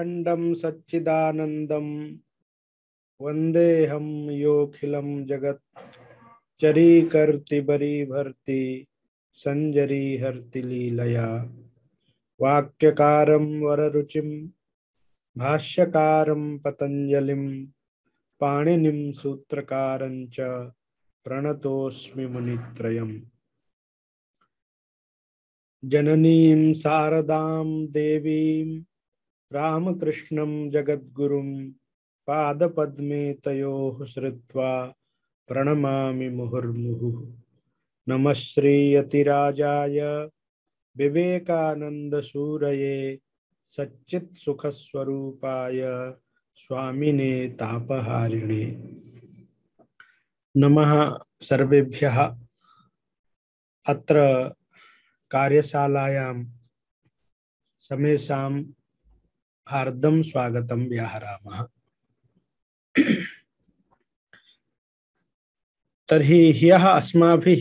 अखण्डं जगत चरी करति बरी चरीकर्ति संजरी हरति लीलया वाक्यकारं वररुचिं भाष्यकारं पतञ्जलिं पाणिनिं सूत्रकारं च प्रणतोऽस्मि मुनित्रयम् जननीं शारदां देवीं रामकृष्णं जगद्गुरुं पादपद्मे तयोः श्रुत्वा प्रणमामि मुहुर्मुहुः नमः श्रीयतिराजाय विवेकानन्दसूरये सच्चित्सुखस्वरूपाय स्वामिने तापहारिणे नमः सर्वेभ्यः अत्र कार्यशालायां समेषां हार्दम स्वागतम व्याहराम तरी ह्यः अस्माभिः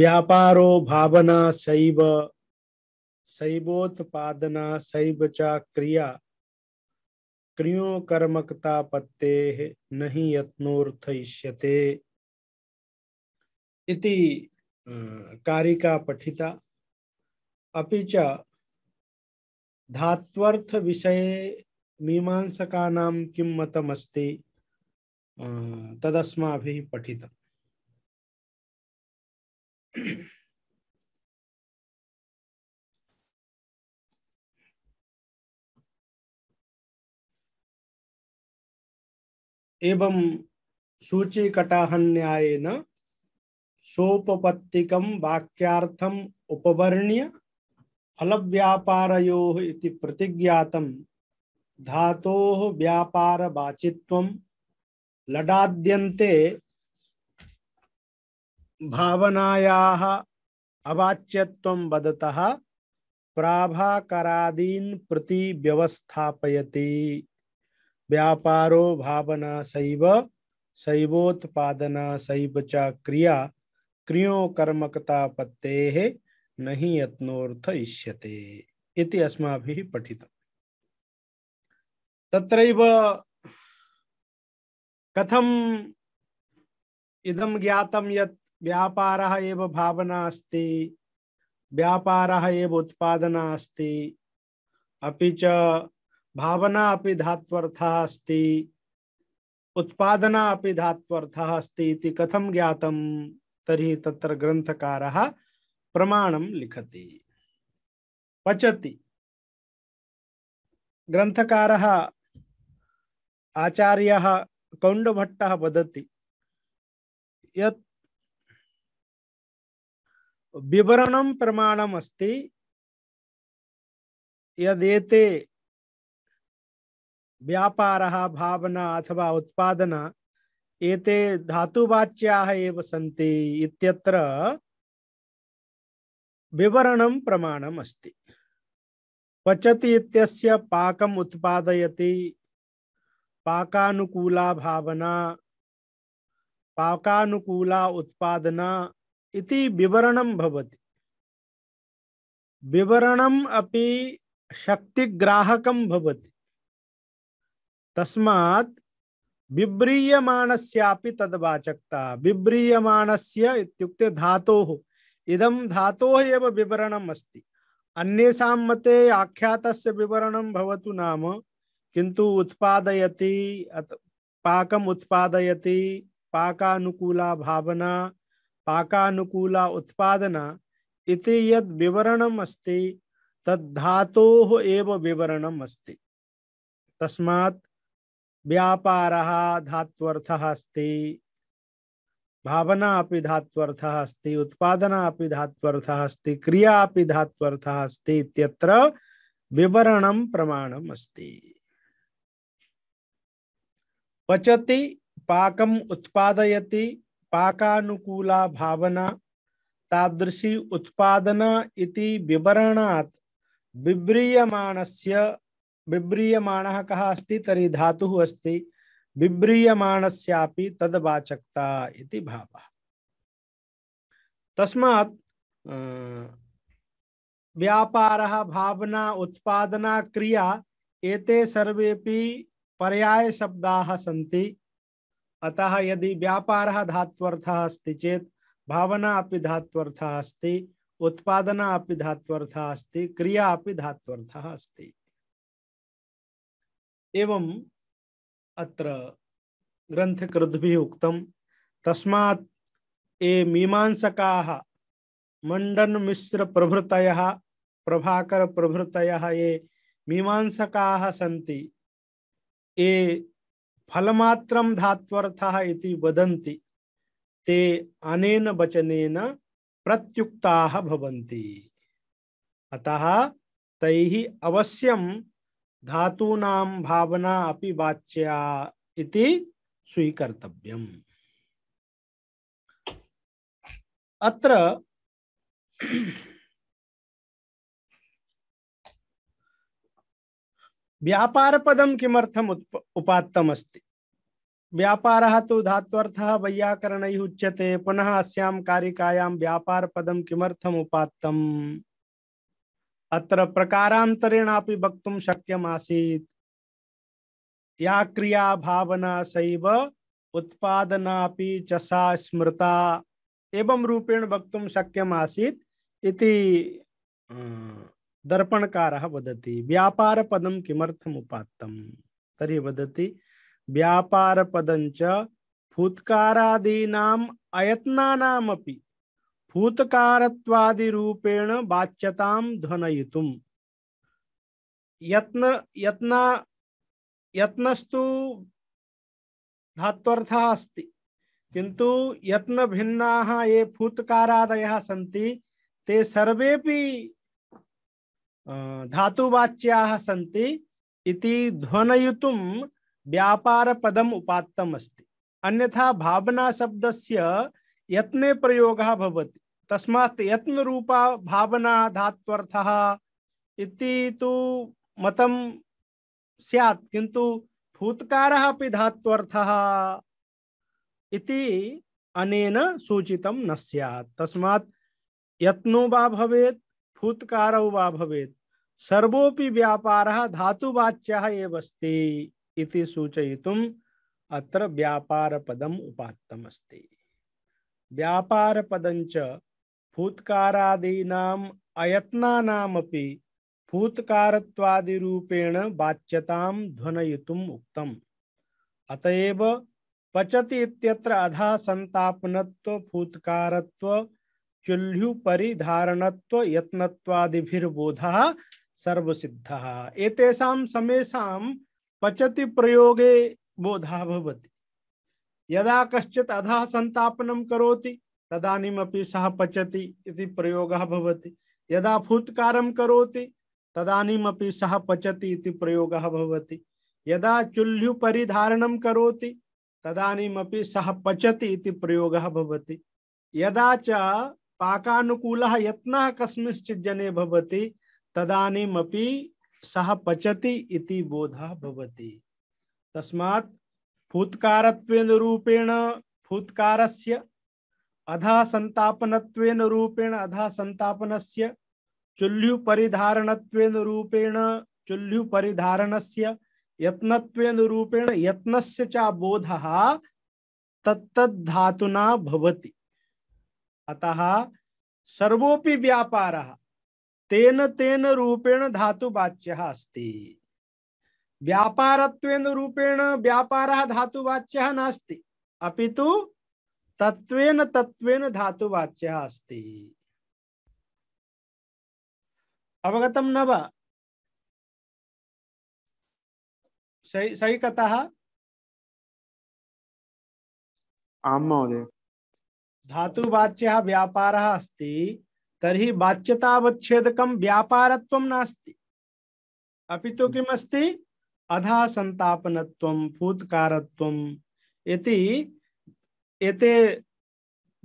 व्यापारो भावना सैव शैवोत्पादना सैव चा क्रिया क्रियो कर्मकता पत्ते नहीं यत्नोर्थयिष्यते इति कारिका पठिता अभी च धात्वर्थ विषये मीमांसकानां किं मतमस्ति तदस्माभिः पठितम् एवं सूचीकटाहन्यायेन सोपपत्तिकं वाक्यार्थम उपवर्ण्य फलव्यापारयो इति प्रतिज्ञातं धातोः व्यापारवाचित्वं लडाद्यन्ते भावनायाः अवाच्यत्वं वदतः प्राभाकरादीन् प्रति व्यवस्थापयति व्यापारो भावना सैव शैवोत्पादना सैव च क्रिया क्रियो कर्मकता पत्तेः नहीं यत्नोर्थ इष्यते इति अस्माभिः पठितम् तत्रैव कथम् इदं ज्ञातं यत् व्यापारः एव भावना अस्ति व्यापारः एव उत्पादना अस्ति अपि च भावना अपि धात्वर्थः अस्ति उत्पादना अपि धात्वर्थः अस्ति इति कथं ज्ञातं तर्हि तत्र ग्रन्थकारः प्रमाण लिखति पचति ग्रंथकार आचार्य कौंडभट्ट वदति विवरण विवरणं यदेते व्यापार भावना अथवा उत्पादना एते धातुवाच्या सी विवरण प्रमाण अस्त पचती पाक पाकम् पाकानुकूला भावना पाकानुकूला उत्पादना इति विवरण भवति विवरणम् अपि शक्तिग्राहकं भवति तस्मात् तद्वाचकता बिभ्रीयमाणस्य इत्युक्ते धातोः इदम धातो एव अस्त अन्सा मते आख्यात विवरण भवतु नाम किंतु उत्पादयति पाक उत्पादयति पाकानुकूला भावना पाकानुकूला उत्पादना इति यद विवरणम् अस्त तद् धातोः अस्त विवरणम् अस्ति तस्मात् व्यापारः धात्वर्थः अस्ति भावना अभी धात्वर्थः अस्त उत्पादना अभी धात्वर्थः अस्त क्रिया अभी धात्वर्थः अस्त विवरण विवरणं अस्त पचति पाक उत्पादयति पाकानुकूला भावना तादृशी उत्पादना इति विवरणात् विव्रीयमाणस्य विव्रीयमाणः कः अस्ति तर्हि धातुः अस्ति बिभ्रीयमाणस्यापि तद्वाचकता इति भावः तस्मात् व्यापारः भावना उत्पादना क्रिया एते सर्वेपि पर्याय शब्दाः सन्ति अतः यदि व्यापारः धात्वर्थः अस्ति चेत् भावना अपि धात्वर्थः अस्ति उत्पादना अपि धात्वर्थः अस्ति क्रिया अपि धात्वर्थः अस्ति एवं अत्र ग्रंथकृद्भिः उक्तं तस्मात् ये मीमांसकाः मंडन मिश्र प्रभृतयः प्रभाकर प्रभृत ये मीमांसकाः सी ये फलमात्रं धात्वर्थः इति वदन्ति ते अनेन वचनेन प्रत्युक्ताः अतः तैः अवश्यं धातूना भावना अभी वाच्या स्वीकर्तव्य अत्र व्यापारपदं किमर्थम् उप उपात्तमस्ति व्यापार तो धात्वर्थः वैयाकरण उच्यते पुनः अस्यां कारिकायां व्यापारपदं किमर्थम् उपात्तम् अत्र प्रकारांतरेण अपि वक्तुं शक्यम आसीत् या क्रिया भावना सैव उत्पादनापि च सा स्मृता एवं रूपेण वक्तुं शक्यम आसीत् इति अं, दर्पणकारः वदति व्यापारपदं किमर्थम् उपात्तम् तर्हि वदति व्यापारपदं च भूत्कारादीनाम् अयत्नानामपि भूतकारत्वादि बाच्यता बाच्यताम ध्वनयितुम यत्न अस्त किंतु यत्न भिन्ना ये भूतकारादय सी ते सर्वे धातुवाच्या सन्ति इति व्यापार पदम उपात्तम् अस्ति अन्यथा भावना शब्द से यत्ने प्रयोग भवति तस्मात् यत्न रूपा भावना धात्वर्थः इति तु मतं स्यात् किन्तु भूतकारः अपि धात्वर्थः इति अनेन सूचितं न स्यात् तस्मात् यत्नो वा भवेत् भूत्कारौ वा भवेत् सर्वोपि व्यापारः धातुवाच्यः एव अस्ति इति सूचयितुम् अत्र व्यापारपदम् उपात्तमस्ति व्यापारपदञ्च फूत्कारादीनाम अयत्नानामपि फूत्कारत्वादिरूपेण बाच्यतां ध्वनयितुम् उक्तम् अतएव पचति इत्यत्र अधा संतापनत्व फूत्कारत्व चुल्युपरिधारणत्व यत्नत्वादिभिर्बोधः सर्वसिद्धः एतेषां समेषां पचति प्रयोगे बोधः भवति यदा कश्चित् अधः संतापनं करोति तदानीमपि सह पचती प्रयोग यदा फूत्कारं कौती तदानीमपि सह पचती प्रयोग यदा चुल्युपरी धारण कौती तदानीमपि सह पचती प्रयोग यदा च पाकाकूल यत्न कस्मिंश्चित् जने सह पचती बोध पचति तस्मा भूतकारेण भूतकार से अधा संतापनत्वेन रूपेण अधा संतापनस्य चुल्यु परिधारणत्वेन रूपेण चुल्यु परिधारणस्य यत्नत्वेन रूपेण यत्नस्य च बोधः तत्तद् धातुना भवति अतः सर्वोपि व्यापारः तेन तेन रूपेण धातुवाच्यः अस्ति व्यापारत्वेन रूपेण व्यापारः धातुवाच्यः नास्ति अपितु तत्वेन तत्वेन धातु वाच्य अस्ति अवगतम न वा सही सही है आम महोदय धातु वाच्य व्यापार अस्ति तर्हि वाच्यतावच्छेदकं व्यापारत्वं नास्ति अभी तो हम्म। किमस्ति अधः सन्तापनत्वं फूत्कारत्वम् इति एते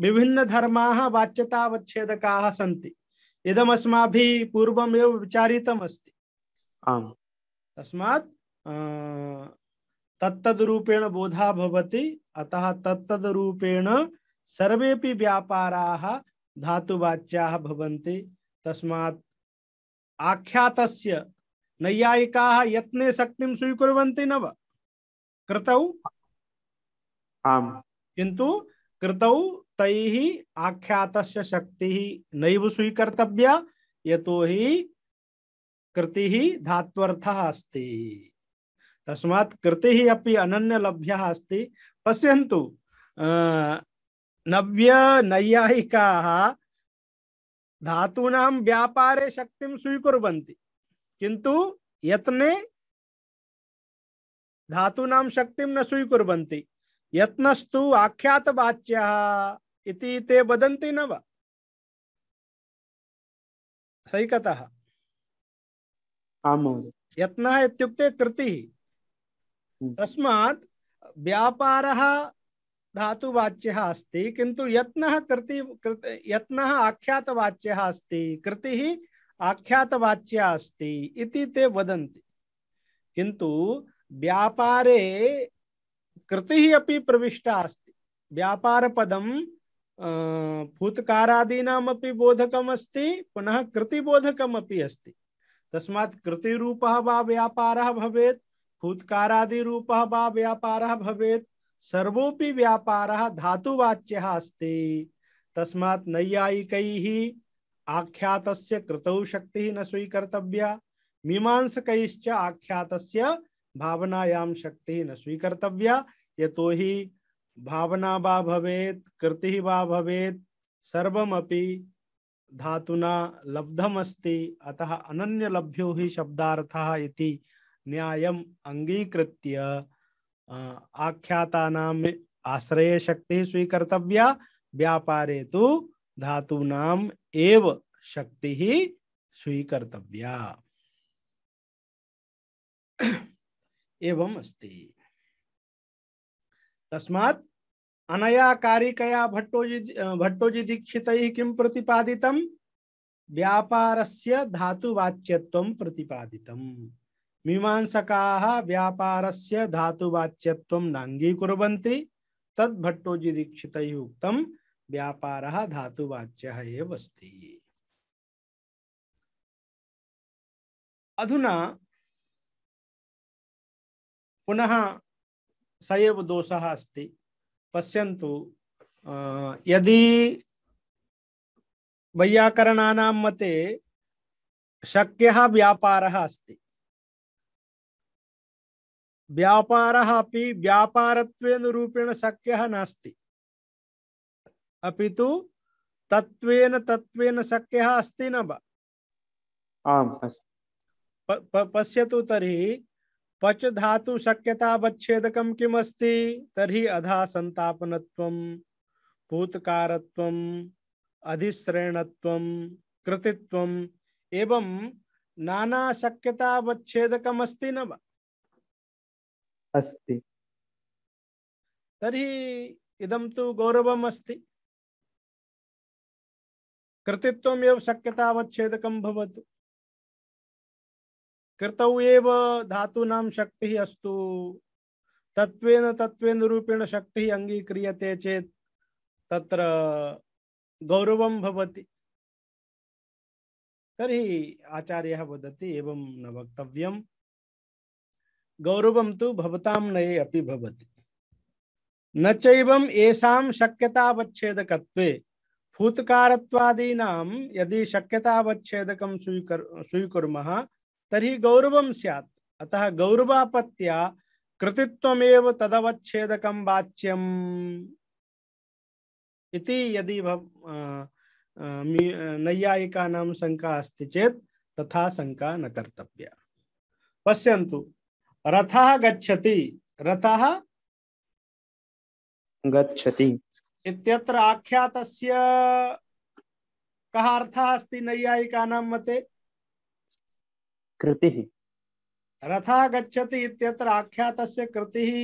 विभिन्न वाच्यतावच्छेदकाः वाच्यतावच्छेद सी पूर्वमेव पूर्वमे विचारित तस्मात् बोधा भवति अतः तत्दूपेण सर्वे व्यापारा धातुवाच्या तस्मा आख्यात नैयायिका यत्ने शक्ति स्वीकुवती न वा कृतौ आम् किंतु कृतौ तैः आख्यातस्य शक्तिः नैव स्वीकर्तव्य यतो हि कृतिः धात्वर्थः अस्ति तस्मात् कृतिः अपि अनन्यलभ्यः अस्ति पश्यन्तु नव्यनैयायिकाः धातूनां व्यापारे शक्तिं स्वीकुर्वन्ति किन्तु यत्ने धातूनां शक्तिं न स्वीकुर्वन्ति यत्नस्तु आख्यात इति ते वदन्ति न वा सही कथा यत्न इत्युक्ते कृतिः हम्म। तस्मात् व्यापारः धातुवाच्यः अस्ति किंतु यत्न कृति यत्नः आख्यातवाच्यः अस्ति कृतिः आख्यातवाच्या अस्ति इति ते वदन्ति किंतु व्यापारे कृति अपि प्रविष्टा अस्त व्यापारपदं भूतकारादीनामपि बोधकमस्ति पुनः कृतिबोधकमपि अस्त तस्मा कृति वा व्यापार भवेत् भूतकारादिरूपः वा व्यापारः भवेत् सर्वोऽपि व्यापारः धातुवाच्यः अस्ति तस्मात् नैयायिकैः आख्यातस्य कृतौ न स्वीकर्तव्या मीमांसक आख्यात भावनायां शक्ति न स्वीकर्तव्या यतो ही भावना वा कृति कृतिः वा भवेत् सर्वमपि धातुना लब्धमस्ति अतः लभ्यो ही शब्दार्थः इति न्यायम् अङ्गीकृत्य आश्रय शक्ति स्वीकर्तव्या व्यापारे तु धातूनाम् एव ही स्वीकर्तव्या एवं अस्ति तस्मात् अनया कारिकया भट्टोजी भट्टोजी दीक्षित किं प्रतिपादित व्यापार से धातुवाच्यत्व प्रतिपादित मीमांसका व्यापार से धातुवाच्यत्व नांगीकुवती तद भट्टोजी दीक्षित उक्त व्यापार धातुवाच्य अस्ति अधुना पुनः स दोष अस्त पश्य यदि वैयाक मते शक्य व्यापार अस्त व्यापार अभी व्यापारत्वेन रूपेण शक्यः नास्ति अपि तु तत्त्वेन तत्त्वेन शक्यः न पश्य तरी पच धातु शक्यतावच्छेदकम किम अस्ति तरी अधा संतापनत्व पूतकारत्व अधिश्रेणत्व कृतित्व एवं नाना शक्यतावच्छेदकम अस्ति न अस्ति तरी इदम तो गौरवम अस्ति कृतित्वमेव शक्यतावच्छेदकम भवतु कर्तव्येव धातूनां शक्तिः अस्तु तत्त्वेन तत्त्वेन रूपेण शक्ति अंगी अङ्गीक्रियते चेत् तत्र गौरवं भवति तर्हि आचार्य वदति एवं न वक्तव्यं गौरवं तु भवतां नये अपि भवति न चैवं येषां शक्यतावच्छेदकत्वे फूतकारत्वादीनां यदि शक्यतावच्छेदकं स्वीकुर् स्वीकुर्मः तरी गौरव सैत् अतः गौरवापत्या कृतित्वमेव तदवच्छेदक वाच्यम् यदि नैयायिका शंका अस्त चेत तथा शंका न कर्तव्य पश्य रथः गच्छति रथः गच्छति इत्यत्र आख्यातस्य कः अर्थः अस्ति नैयायिकानां मते कृति ही रथा गच्छति इत्यत्र आख्यातस्य कृति ही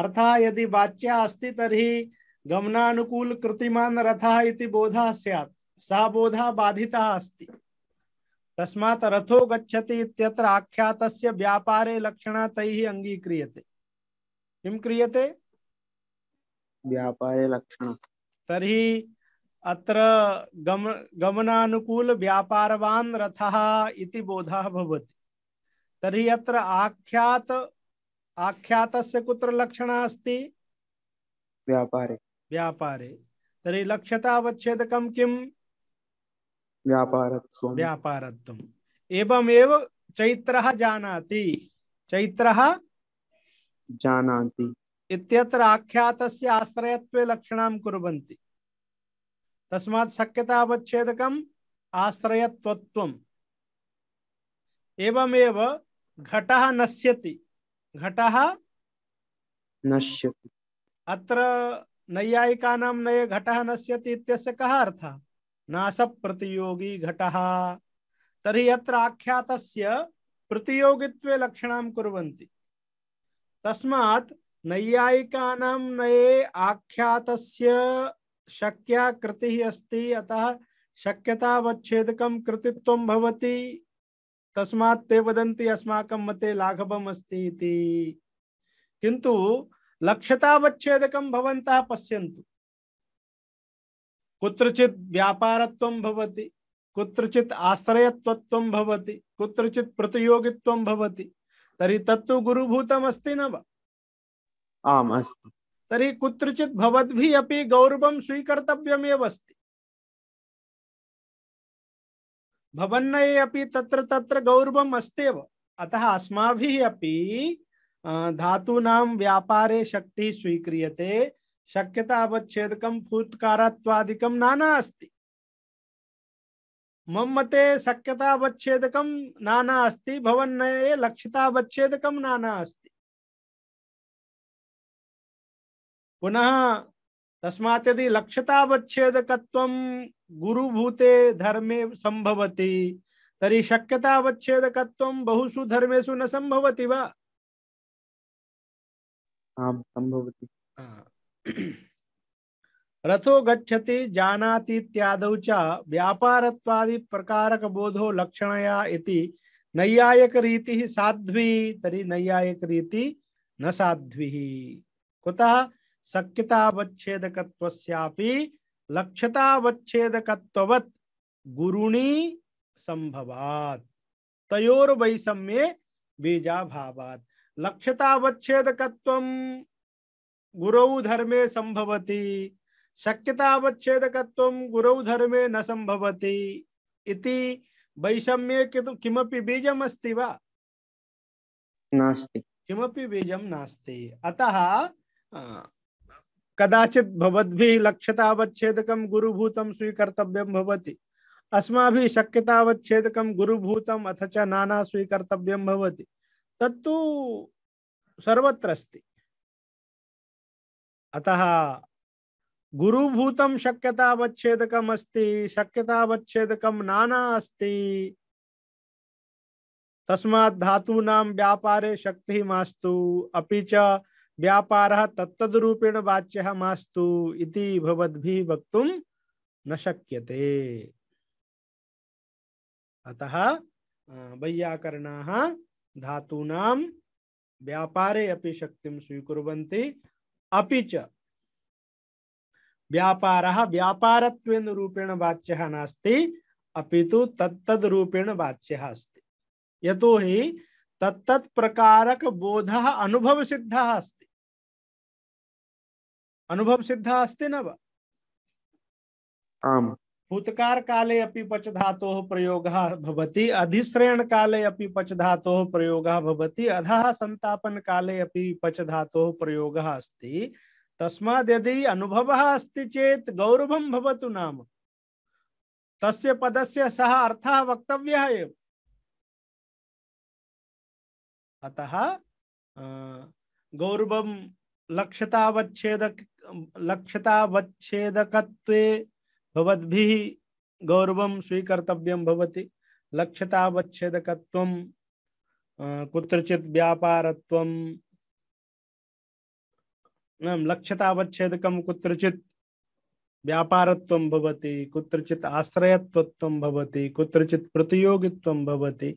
अर्था यदि वाच्या अस्ति तर्हि गमनानुकूल कृतिमान रथा इति बोधा स्यात् सा बोधा बाधिता अस्ति तस्मात् रथो गच्छति इत्यत्र आख्यातस्य व्यापारे लक्षणा तैः अंगीक्रियते किं क्रियते व्यापारे लक्षणं तर्हि अत्र गम व्यापारवान रथः इति बोधः भवति तर्हि अत्र आख्यात आख्यातस्य कुत्र लक्षण अस्ति व्यापारे व्यापारे तर्हि लक्ष्यतावच्छेदकं किं व्यापारत्वं व्यापारत्वम् एवमेव चैत्रः जानाति चैत्रः जानाति इत्यत्र आख्यातस्य आश्रयत्वे लक्षणं कुर्वन्ति तस्मा शक्यतावच्छेदक आश्रयत्व एवमेव घट नश्य घट नश्यति अत्र नैयायिकानां नये घटः नश्यति इत्यस्य कः अर्थः नासप्रतियोगी घटः तर्हि अत्र आख्यातस्य प्रतियोगित्वे लक्षणं कुर्वन्ति तस्मात् नैयायिकानां नये आख्यातस्य शक्या कृति अस्ति अतः शक्यतावच्छेदकं कृतित्वं भवति तस्मात् ते वदन्ति अस्माकं मते लाघवम् अस्ति इति किन्तु लक्ष्यतावच्छेदकं भवन्तः पश्यन्तु कुत्रचित् व्यापारत्वं भवति कुत्रचित् आश्रयत्वत्वं भवति कुत्रचित् प्रतियोगित्वं भवति तर्हि तत्तु गुरुभूतमस्ति न वा आम् अस्ति तर्हि कुत्रचित् भवद्भिः अपि गौरवं स्वीकर्तव्यमेव अस्ति भवन्नये अपि तत्र तत्र गौरवम् अस्त्येव अतः अस्माभिः अपि धातूनां व्यापारे शक्तिः स्वीक्रियते शक्यतावच्छेदकं फूत्कारात्वादिकं नाना अस्त मम मते शक्यतावच्छेदकं नाना अस्त भवन्नये लक्षितावच्छेदक नाना अस्ति पुनः तस्मात् यदि लक्ष्यतावच्छेदकत्व गुरुभूते धर्मे संभवति तरी शक्यतावच्छेदकत्व बहुषु धर्मेषु न संभवति वा संभवति रथो गच्छति जानाति इत्यादौ च व्यापारत्वादि प्रकारक बोधो लक्षणया इति नैयायक रीति साध्वी तरी नैयायक रीति न साध्वी कुतः शक्यतावच्छेदकत्वस्यापि लक्ष्यतावच्छेदकत्ववत् गुरुणी संभवात तयोर वैषम्य बीजा भावात लक्ष्यतावच्छेदकत्व गुरौ धर्मे संभवती शक्यतावच्छेदकत्व गुरौ धर्मे न संभवती इति वैषम्ये किमपि बीजम् वा नास्ति किमपि बीजं नास्ति अतः कदाचित भवद्भिः लक्ष्यतावच्छेदकं गुरुभूतं स्वीकर्तव्यं भवति अस्माभिः शक्यतावच्छेदकं गुरुभूतम् अथ च नाना स्वीकर्तव्यं भवति तत्तु सर्वत्र अस्ति अतः गुरुभूतं शक्यतावच्छेदकम् अस्ति शक्यतावच्छेदकं नाना अस्ति तस्मात् धातूनां व्यापारे शक्तिः मास्तु अपि च व्यापार तत्दूपेण वाच्य मास्तु इति भवद्भि वक्तुम न शक्यते अतः वैयाकरणाः धातूनां व्यापारे अपि शक्तिं स्वीकुर्वन्ति अपि च व्यापारः व्यापारत्वेन रूपेण वाच्यः नास्ति अपि तु तत्तद् रूपेण वाच्यः अस्ति यतोहि तत्तत् प्रकारक अस्ति अनुभव सिद्ध अस्ति न आम भूतकार काले अपि पच धातो प्रयोग भवति अधिश्रयण काले अपि पच धातो प्रयोग भवति अधः संतापन काले अपि पच धातो प्रयोग अस्ति तस्माद् यदि अनुभवः अस्ति चेत् गौरवं भवतु नाम तस्य पदस्य सः अर्थः वक्तव्यः एव अतः गौरवं लक्षतावच्छेद लक्षतावच्छेदकद्भि गौरव गौरवं स्वीकर्तव्यं भवति लक्ष्यतावच्छेदकत्वं कुत्रचित् व्यापारत्वं लक्ष्यतावच्छेदकं कुत्रचित् व्यापारत्वं भवति कुत्रचित् आश्रयत्वत्वं भवति कुत्रचित् प्रतियोगित्वं भवति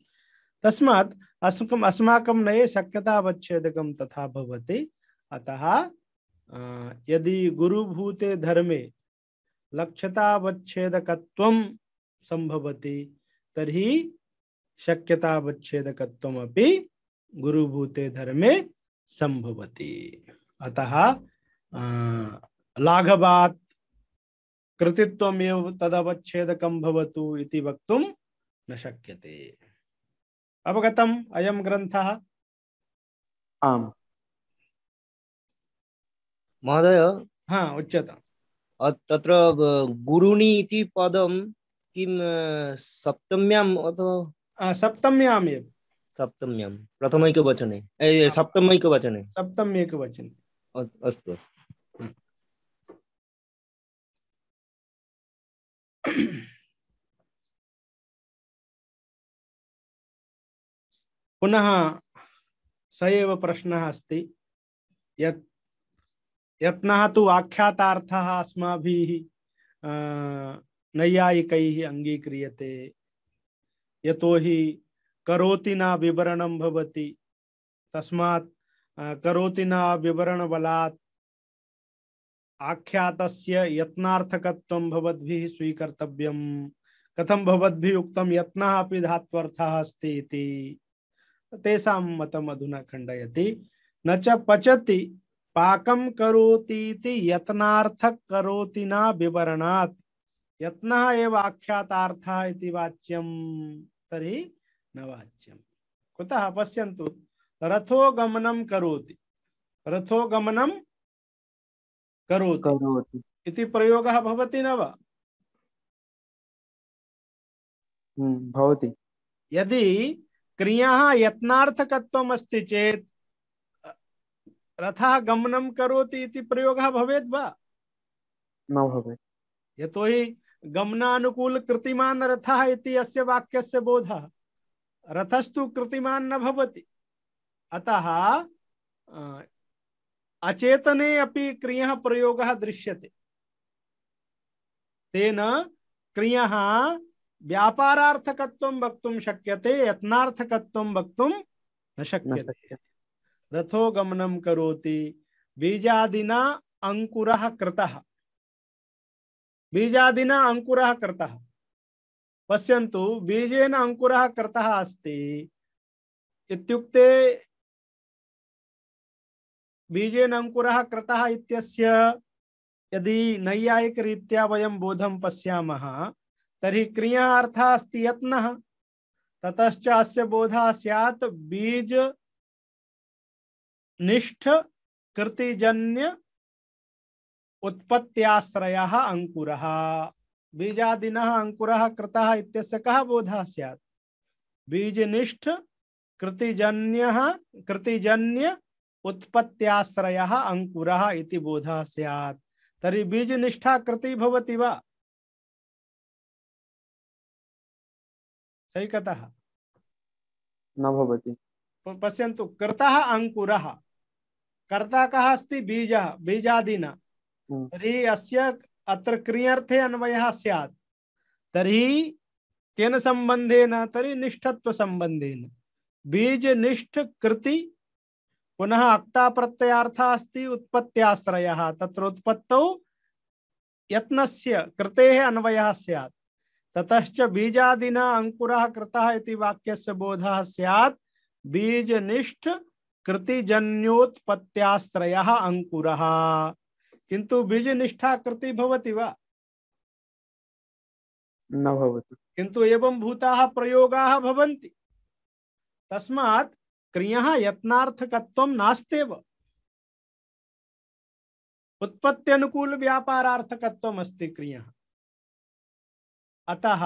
तथा अतः यदि गुरुभूते धर्मे लक्षतावच्छेदक संभवती तरी शक्यतावच्छेदकत्व गुरुभूते धर्मे संभवती अतः लाघवात् कृतित्वमेव तदवच्छेदकं भवतु इति वक्तुं न शक्यते अवगतम् अयं ग्रन्थः आम् महोदय हाँ उच्यताम् तत्र गुरुणि इति पदम किम सप्तम्याम् अथवा सप्तम्याम् एव सप्तम्यां प्रथमैकवचने सप्तमैकवचने सप्तम्यैकवचने अस्तु अस्तु पुनः स एव प्रश्नः अस्ति यत् यत्न तो आख्याता अस्म नैयायिक अंगीक्रीय से योति न विवरण भवति तस्मात् करोति न विवरण बला आख्यात यत्नाथक स्वीकर्तव्य कथम भवद्भिः उक्तं यत्न अभी धात्वर्थः अस्ति इति तेषां अधुना खंडयती न च पचति पाकम करोतीति यत्नार्थक करोति ना विवरणात यत्न एव आख्यातार्थ इति वाच्यम तरी न वाच्यम कुतः पश्यन्तु रथो गमनम करोति रथो गमनम करोति करोति इति प्रयोगः भवति न वा हम्म, भवति यदि क्रिया यत्नार्थकत्वम् अस्ति चेत् रथा गमनम करोति इति प्रयोग भवेद वा न भवे ये तो ही गमनानुकूल कृतिमान रथा इति अस्य वाक्यस्य बोधः रथस्तु कृतिमान न भवति अतः अचेतने अपि क्रियः प्रयोगः दृश्यते तेन क्रियः व्यापारार्थकत्वं वक्तुं शक्यते यत्नार्थकत्वं वक्तुं न शक्यते रथो गमनम करोति बीजादिना अंकुर कृत बीजादिना अंकुर कृत पश्यंतु बीजेन अंकुर कृत अस्ति बीजेन अंकुर कृत यदि नैयायिक नैयायिकरीत्या वयम बोधम पश्यामः तरी क्रिया अर्थः अस्ति यत्नः ततश्च अस्य बोधः स्यात् बीज निष्ठ कृतिजन्य उत्पत्त्याश्रय अंकुर बीजादीन अंकुर कृत कोध कः बीजनिष्ठ कृतिजन्य कृतिजन्य उत्पत्त्याश्रय अंकुर बोध बोधः स्यात् तर्हि बीजनिष्ठा कृति होती वा सही कतः न भवति पश्यन्तु कृतः अंकुरः कर्ता कह अस्त बीज बीजादिना हम्म। तर्हि अत्र क्रियर्थे अन्वयः स्यात् तर्हि केन सम्बन्धेन बीज निष्ठ कृति पुनः अक्ता अक्ताप्रत्ययार्थः अस्त उत्पत्त्याश्रयः तत्र उत्पत्तौ यत्नस्य कृते अन्वय स्यात् ततश्च बीजादीना अंकुर कृतः वाक्य बोध बोधः बीज निष्ठ कृतिजन्योत्पत्त्याश्रय अंकुर किंतु बीज निष्ठा कृति भवति वा न भवति किंतु एवं भूता प्रयोगाः भवन्ति तस्मात् क्रियः यत्नार्थकत्वं नास्त्येव उत्पत्त्यनुकूल व्यापारार्थकत्वम् अस्ति क्रियः अतः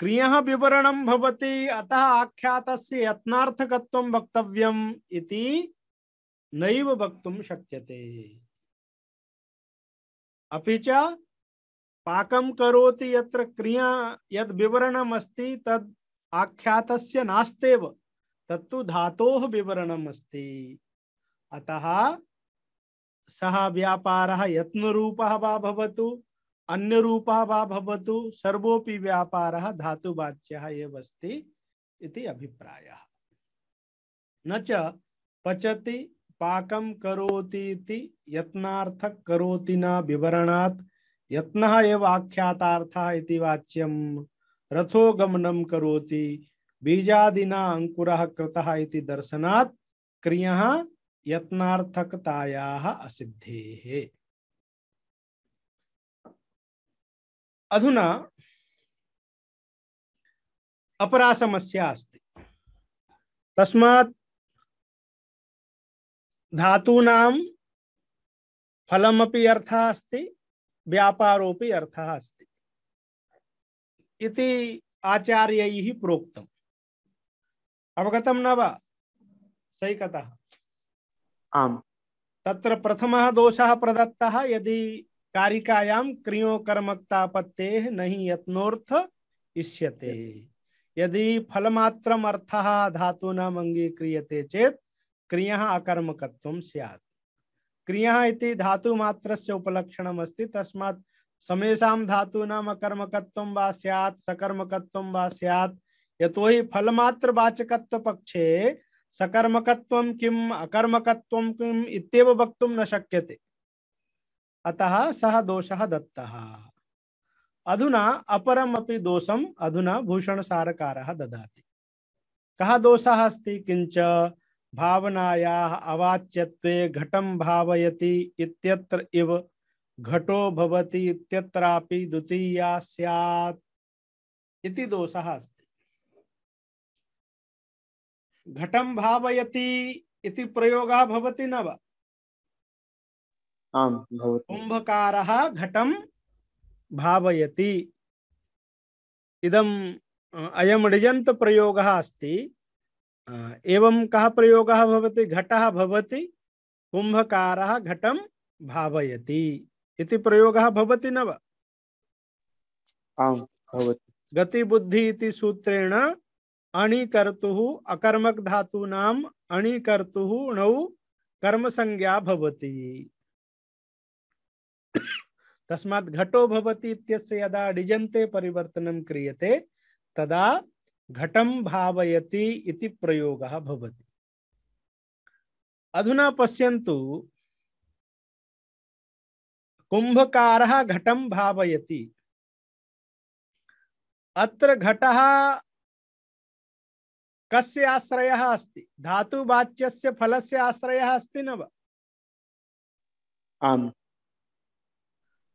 क्रिय विवरण भवति अतः आख्यात यत्नाथक वक्त नक्त शक्य अभी चाक अपि च पाकं करोति यत्र क्रिया यद् विवरणमस्ति तद् आख्यातस्य नास्त्येव तत्तु धातोः अतः सह व्यापार यत्न वा भवतु अन्य रूपा वा भवतु सर्वोपि व्यापार धातुवाच्य इति अभिप्राय न च पचति पाकं करोति इति यत्नार्थक करोति न विवरणात् यत्नः एव आख्यातार्थः इति वाच्यं रथो गमनं करोति बीजादिना अङ्कुरः कृतः इति दर्शनात् क्रियः यत्नार्थकतायाः असिद्धेः अधुना अपरा समस्या अस्त तस्मा धातूना फलमी अर्थ अस्त व्यापारोपी अर्थ अस्त आचार्य प्रोक्त अवगत न वैकता सही कथः आम् तत्र यदि कारिकायाम क्रियो कर्मकता पत्ते नहीं यत्नोर्थ इष्यते यदि फलमात्र अर्थ धातु न मंगी अंगीक्रियते चेत क्रिया अकर्मकत्व सियात क्रिया इति धातु मात्र से उपलक्षण अस्ति तस्मा समेशा धातूनाम अकर्मकत्व वा सियात सकर्मकत्व वा सियात यतो हि फलमात्र वाचकत्व पक्षे सकर्मकत्व किम अकर्मकत्व किम इत्येव वक्तुम न शक्यते अतः सह दोष दत्त अधुना अपरम दोषम अधुना भूषण सारकार ददाति कः दोषः अस्ति किञ्च भावनायाः अवाच्यत्वे घटं भावयति इव घटो भवति इत्यत्रापि द्वितीया स्यात् इति दोषः अस्ति घटं भावयति इति प्रयोगः भवति न वा आम कुंभकारः घटं भावयति इदम् अयं णिजन्तप्रयोगः अस्ति एवं कः प्रयोगः भवति घटः भवति कुम्भकारः घटं भावयति इति प्रयोगः भवति न वा आं भवति गतिबुद्धि इति सूत्रेण अणिकर्तुः अकर्मकधातूनाम् अणिकर्तुः णौ कर्मसंज्ञा भवति तस्मा घटो भवति यदा डिजंते परिवर्तन क्रियते तदा घटम भावयति इति प्रयोगः भवति अधुना पश्यन्तु कुंभकार घटम भावयति अत्र घटः कस्य आश्रयः अस्ति धातुवाच्यस्य फलस्य आश्रयः अस्ति न वा आम्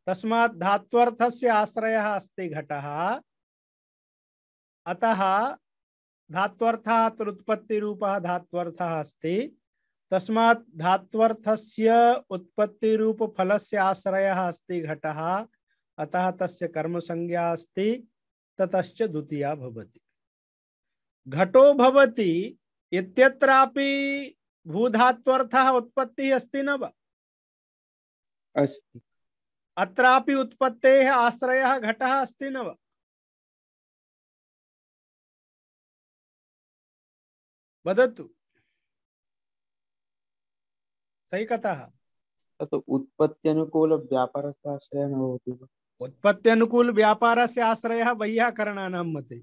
तस्मा से आश्रय अस्त घट अतः उत्पत्ति अस्त तस्मा धात्वर्थः से उत्पत्ति फल से आश्रय अस्त घट अतः तस्य संज्ञा अस्त ततश्च द्वितीया भवति घटो भवति इत्यत्रापि भूधात्वर्थः उत्पत्तिः न वा अस्ति अत्रापि उत्पत्ते आश्रय घट अस्त न वा वदतु सही कथः तत् उत्पत्त्यनुकूलव्यापारस्य आश्रयः न भवति उत्पत्त्यनुकूलव्यापारस्य आश्रयः वैयाकरणानां मते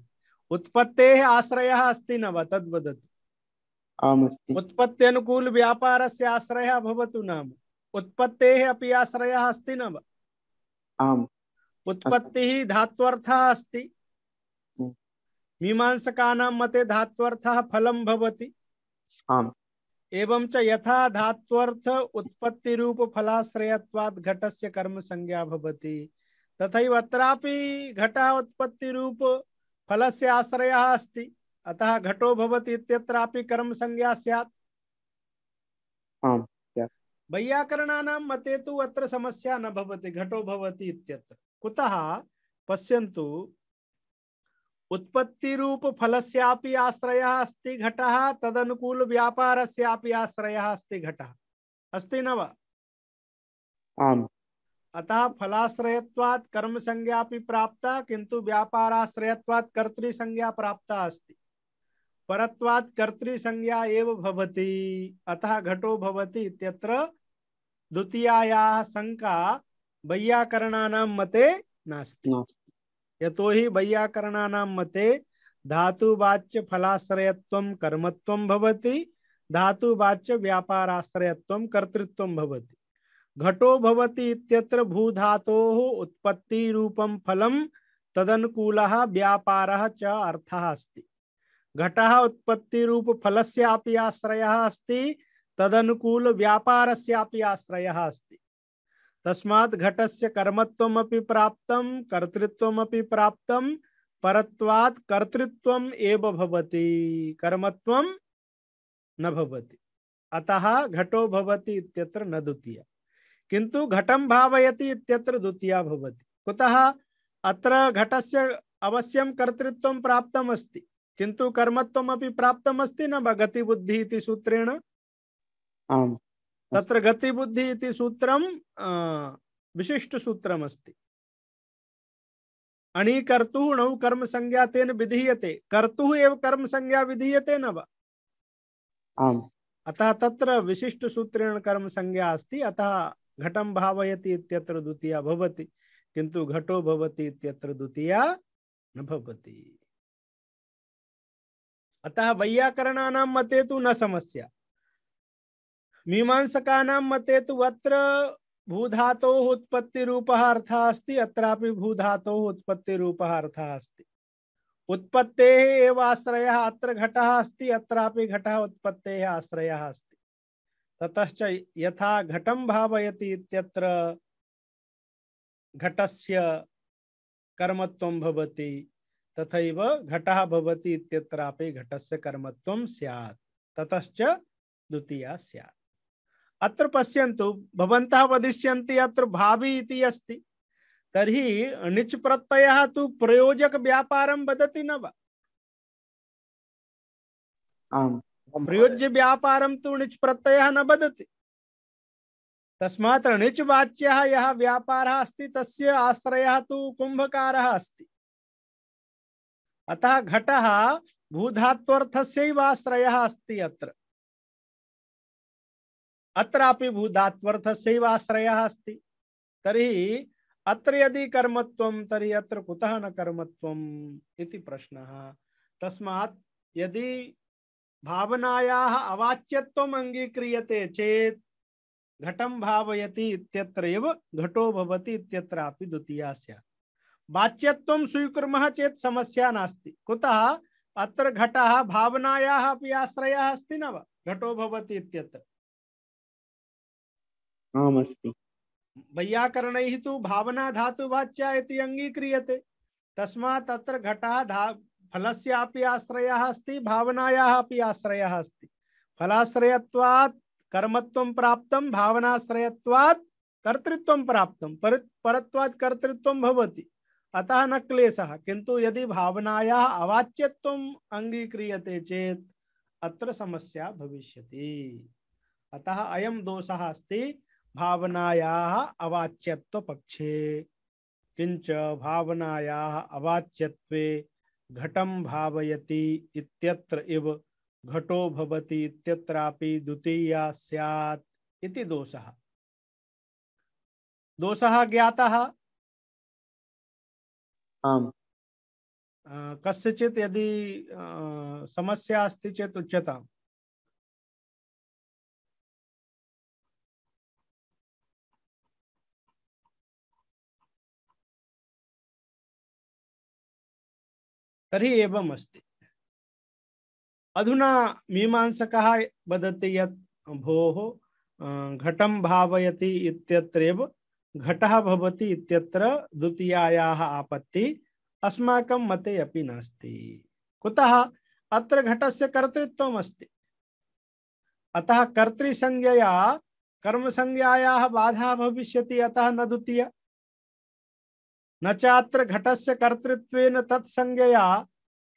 उत्पत्तेः आश्रयः अस्ति न उत्पत्ति अनुकूल व्यापार से आश्रय भवतु नाम उत्पत्तेः अपि आश्रयः अस्ति न वा उत्पत्ति उत्पत्तिः धात्वर्थः अस्ति हम्म। मीमांसका मते धात्वर्थ फलं भवति आम् एवं च यथा धात्वर्थ उत्पत्ति रूप फलाश्रयत्वाद घटस्य कर्म संज्ञा भवति तथैव अत्रापि घट उत्पत्ति रूप फलस्य आश्रयः अस्ति अतः घटो भवति इत्यत्रापि कर्म संज्ञा स्यात् आम् वैयाकरणानां मते तु अत्र समस्या न भवति घटो भवति इत्यत्र कुतः पश्यन्तु उत्पत्तिरूपफलस्यापि आश्रयः अस्ति घटः तदनुकूलव्यापारस्यापि आश्रयः अस्ति घटः अस्ति न वा आम् अतः फलाश्रयत्वात् कर्मसंज्ञापि प्राप्ता किन्तु व्यापाराश्रयत्वात् कर्तृसंज्ञा प्राप्ता अस्ति परत्वात् कर्तृ संज्ञा एव भवति अतः घटो भवति इत्यत्र द्वितीयाया शंका वैयाकरणानां मते नास्ति यतो हि वैयाकरणानां मते धातुवाच्य फलाश्रयत्वं कर्मत्वं भवति धातुवाच्य व्यापाराश्रयत्वं कर्तृत्वं भवति घटो भवति इत्यत्र भूधातोः रूपं फलं तदनुकूलः व्यापारः च अर्थः अस्ति घट उत्पत्ति रूप फल से आश्रय अस्त तदनुकूल व्यापार से आश्रय अस्त तस्मा घट से कर्मी प्राप्त कर्तृत्व प्राप्त परत्वात् कर्तृत्व एव भवति न अतः घटो इत्यत्र न द्वितीया किंतु घटम भावयति इत्यत्र द्वितीया भवति कुतः अत्र घटस्य अवश्यम कर्तृत्व प्राप्त अस्ती किंतु कर्मत्वमपि प्राप्तमस्ति न गतिबुद्धि इति सूत्रेण आम् तत्र गतिबुद्धि इति सूत्रं कर्तु नव कर्म संज्ञा तेन विधीयते कर्तुः एव संज्ञा विधीयते न वा आम् अतः तत्र कर्म संज्ञा अस्ति अतः घटं भावयति इत्यत्र द्वितीया भवति किन्तु घटो भवति इत्यत्र द्वितीया न भवति अतः वैयाकरण मते तो न समस्या मीमांसका मते तो अत्र भूधातोः उत्पत्तिरूपः अर्थ अस्ति अत्रापि उत्पत्ति अर्थ अस्त अस्ति आश्रय एव आश्रयः अत्र घट अस्ति अत्रापि घटः उत्पत्तेः आश्रयः अस्ति ततश्च यथा घटं भावयति इत्यत्र घटस्य कर्मत्वं भवति तथैव घटः भवति इत्यत्रापि घटस्य कर्मत्वं स्यात् ततश्च द्वितीया स्यात् अत्र पश्यन्तु भवन्तः वदिष्यन्ति अत्र भावि इति अस्ति तर्हि णिच् प्रत्ययः तु प्रयोजकव्यापारं वदति न वा आम् प्रयोज्यव्यापारं तु णिच् प्रत्ययः न वदति तस्मात् णिच् वाच्यः यः व्यापारः अस्ति तस्य आश्रयः तु कुम्भकारः अस्ति अतः घट से आश्रय अस्ति अत्र अत्रापि से आश्रय अस्ति तरी अत्र यदि कर्मत्वं तरी अत्र कुतः न कर्मत्वम् इति प्रश्नः तस्मात् यदि भावनायाः अवाच्यत्वम् अङ्गीक्रियते चेत् घटं भावयति इत्यत्रैव घटो भवति इत्यत्रापि द्वितीया स्यात् वाच्यत्वं स्वीकुर्मः चेत समस्या नास्ति कुतः अत्र घटः भावनायाः अपि आश्रयः अस्ति न घटो भवति इत्यत्र आम् अस्ति वैयाकरणैः तु भावना धातुवाच्या इति अङ्गीक्रियते तस्मात् अत्र घटः धा फलस्यापि आश्रय अस्त भावनाया अपि आश्रयः अस्ति फलाश्रयत्वात् कर्मत्वं प्राप्तं भावनाश्रयत्वात् कर्तृत्वं प्राप्तं पर परत्वात् कर्तृत्वं भवति अतः न क्लेश किंतु यदि भावनाया अवाच्यत्व अंगीक्रीय चेत अत्र समस्या भविष्य अतः अयम दोष अस्त भावनाया अवाच्यत्व पक्षे किंच भावनाया अवाच्यत्वे घटम भावयती इत्यत्र इव घटो भवति इत्यत्रापि द्वितीया स्यात् इति दोषः दोषः ज्ञातः आम् कस्यचित् यदि समस्या अस्ति चेत उच्यता तर्हि एवम् अस्ति अधुना मीमांसकः वदति यत् भोः घटं भावयति इत्यत्रैव घटः भवति इत्यत्र द्वितीयायाः आपत्ति अस्माकं मते अपि नास्ति कुतः अत्र घटस्य कर्तृत्वमस्ति अतः कर्तृसंज्ञया कर्मसंज्ञायाः बाधा भविष्यति अतः न द्वितीय न चात्र घटस्य कर्तृत्वेन तत्संज्ञया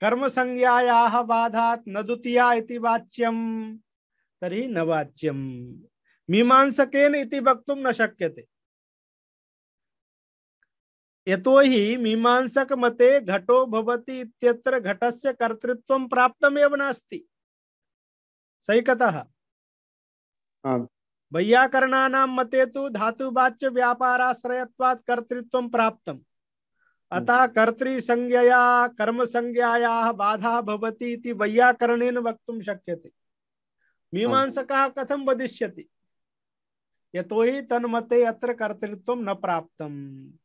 कर्मसंज्ञायाः बाधात् न द्वितीया इति वाच्यं तर्हि न वाच्यं मीमांसकेन इति वक्तुं न शक्यते यतो ही मीमांसक मते घटो भवती इत्यत्र घटस्य कर्तृत्वं प्राप्तमेव नास्ति सही कथा कतः वैयाकरणानां मते तो धातुवाच्य व्यापाराश्रयत्वात् कर्तृत्व प्राप्तम् अतः कर्म कर्मसंज्ञायाः बाधा भवति इति वैयाकरणेन वक्तुं शक्यते मीमांसकः कथं वदिष्यति यतो तन मते अत्र कर्तृत्व न प्राप्तं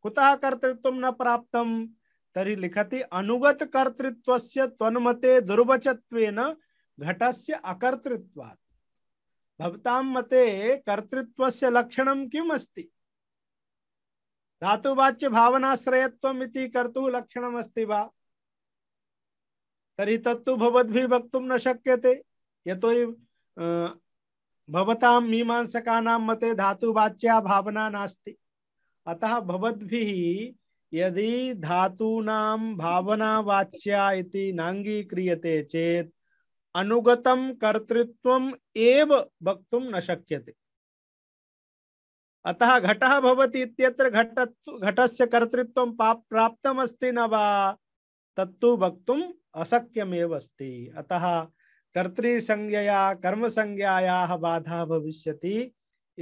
कुतः कर्तृत्व न प्राप्तं तरी लिखति अनुगत कर्तृत्व कर्तृत्वस्य त्वन्मते दुर्वचत्व घटस्य अकर्तृत्वात् भवतां मते कर्तृत्व से लक्षण किम अस्ति धातुवाच्य भावनाश्रयत्व इति कर्तुः लक्षणमस्ति वा तरी तत्तु भवद्भिः वक्तुं न शक्यते यतो हि भवता मीमांसका नाम मते धातु वाच्या भावना नास्ति अतः भवद्भिः यदि धातूनां भावना वाच्या इति नांगी क्रियते चेत् अनुगतम कर्तृत्वम एव वक्तुम न शक्यते अतः घटः भवति इत्यत्र घटत्व घटस्य कर्तृत्वं पाप प्राप्तमस्ति न वा तत्तु वक्तुम अशक्यमेव अस्ति अतः कर्तृसंज्ञया कर्मसंज्ञायाः बाधा भविष्यति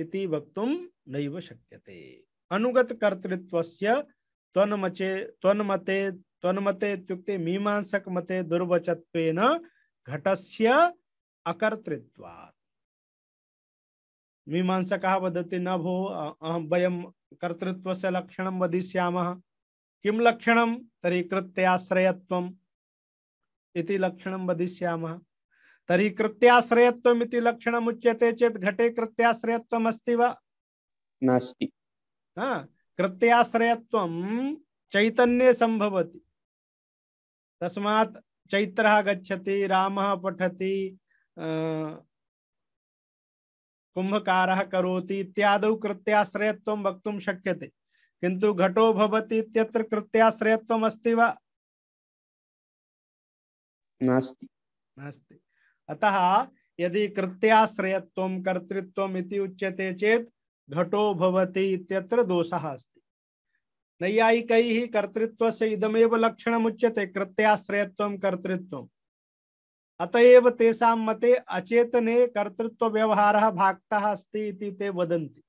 इति वक्तुं नैव शक्यते अनुगत कर्तृत्व सेन्मते तन्मते मीमांसक मते दुर्वचत्वेन घटस्य अकर्तृत्वात् मीमांसकः वदति न भो वयं कर्तृत्वस्य लक्षण वदिष्यामः किं लक्षण तरी कृत्याश्रयत्व इति लक्षणं वदिष्यामः तरी कृत्याश्रयत्वमिति उच्यते चेत् घटे अस्ति वा नास्ति हाँ कृत्याश्रयत्वं चैतन्ये संभवति तस्मात् चैत्रः गच्छति रामः पठति कुम्भकारः करोति इत्यादौ कृत्याश्रयत्वं वक्तुं शक्यते किन्तु घटो भवति इत्यत्र कृत्याश्रयत्वम् अस्ति वा नास्ति नास्ति अतः यदि कृत्याश्रयत्व कर्तृत्व उच्यते चेत घटो भवती इत्यत्र दोषः अस्ति नैयायिकैः कर्तृत्वस्य इदमेव लक्षणम् उच्यते कृत्याश्रयत्वं कर्तृत्वम् अतएव एव तेषां मते अचेतने कर्तृत्वव्यवहारः भाक्तः अस्ति इति ते वदन्ति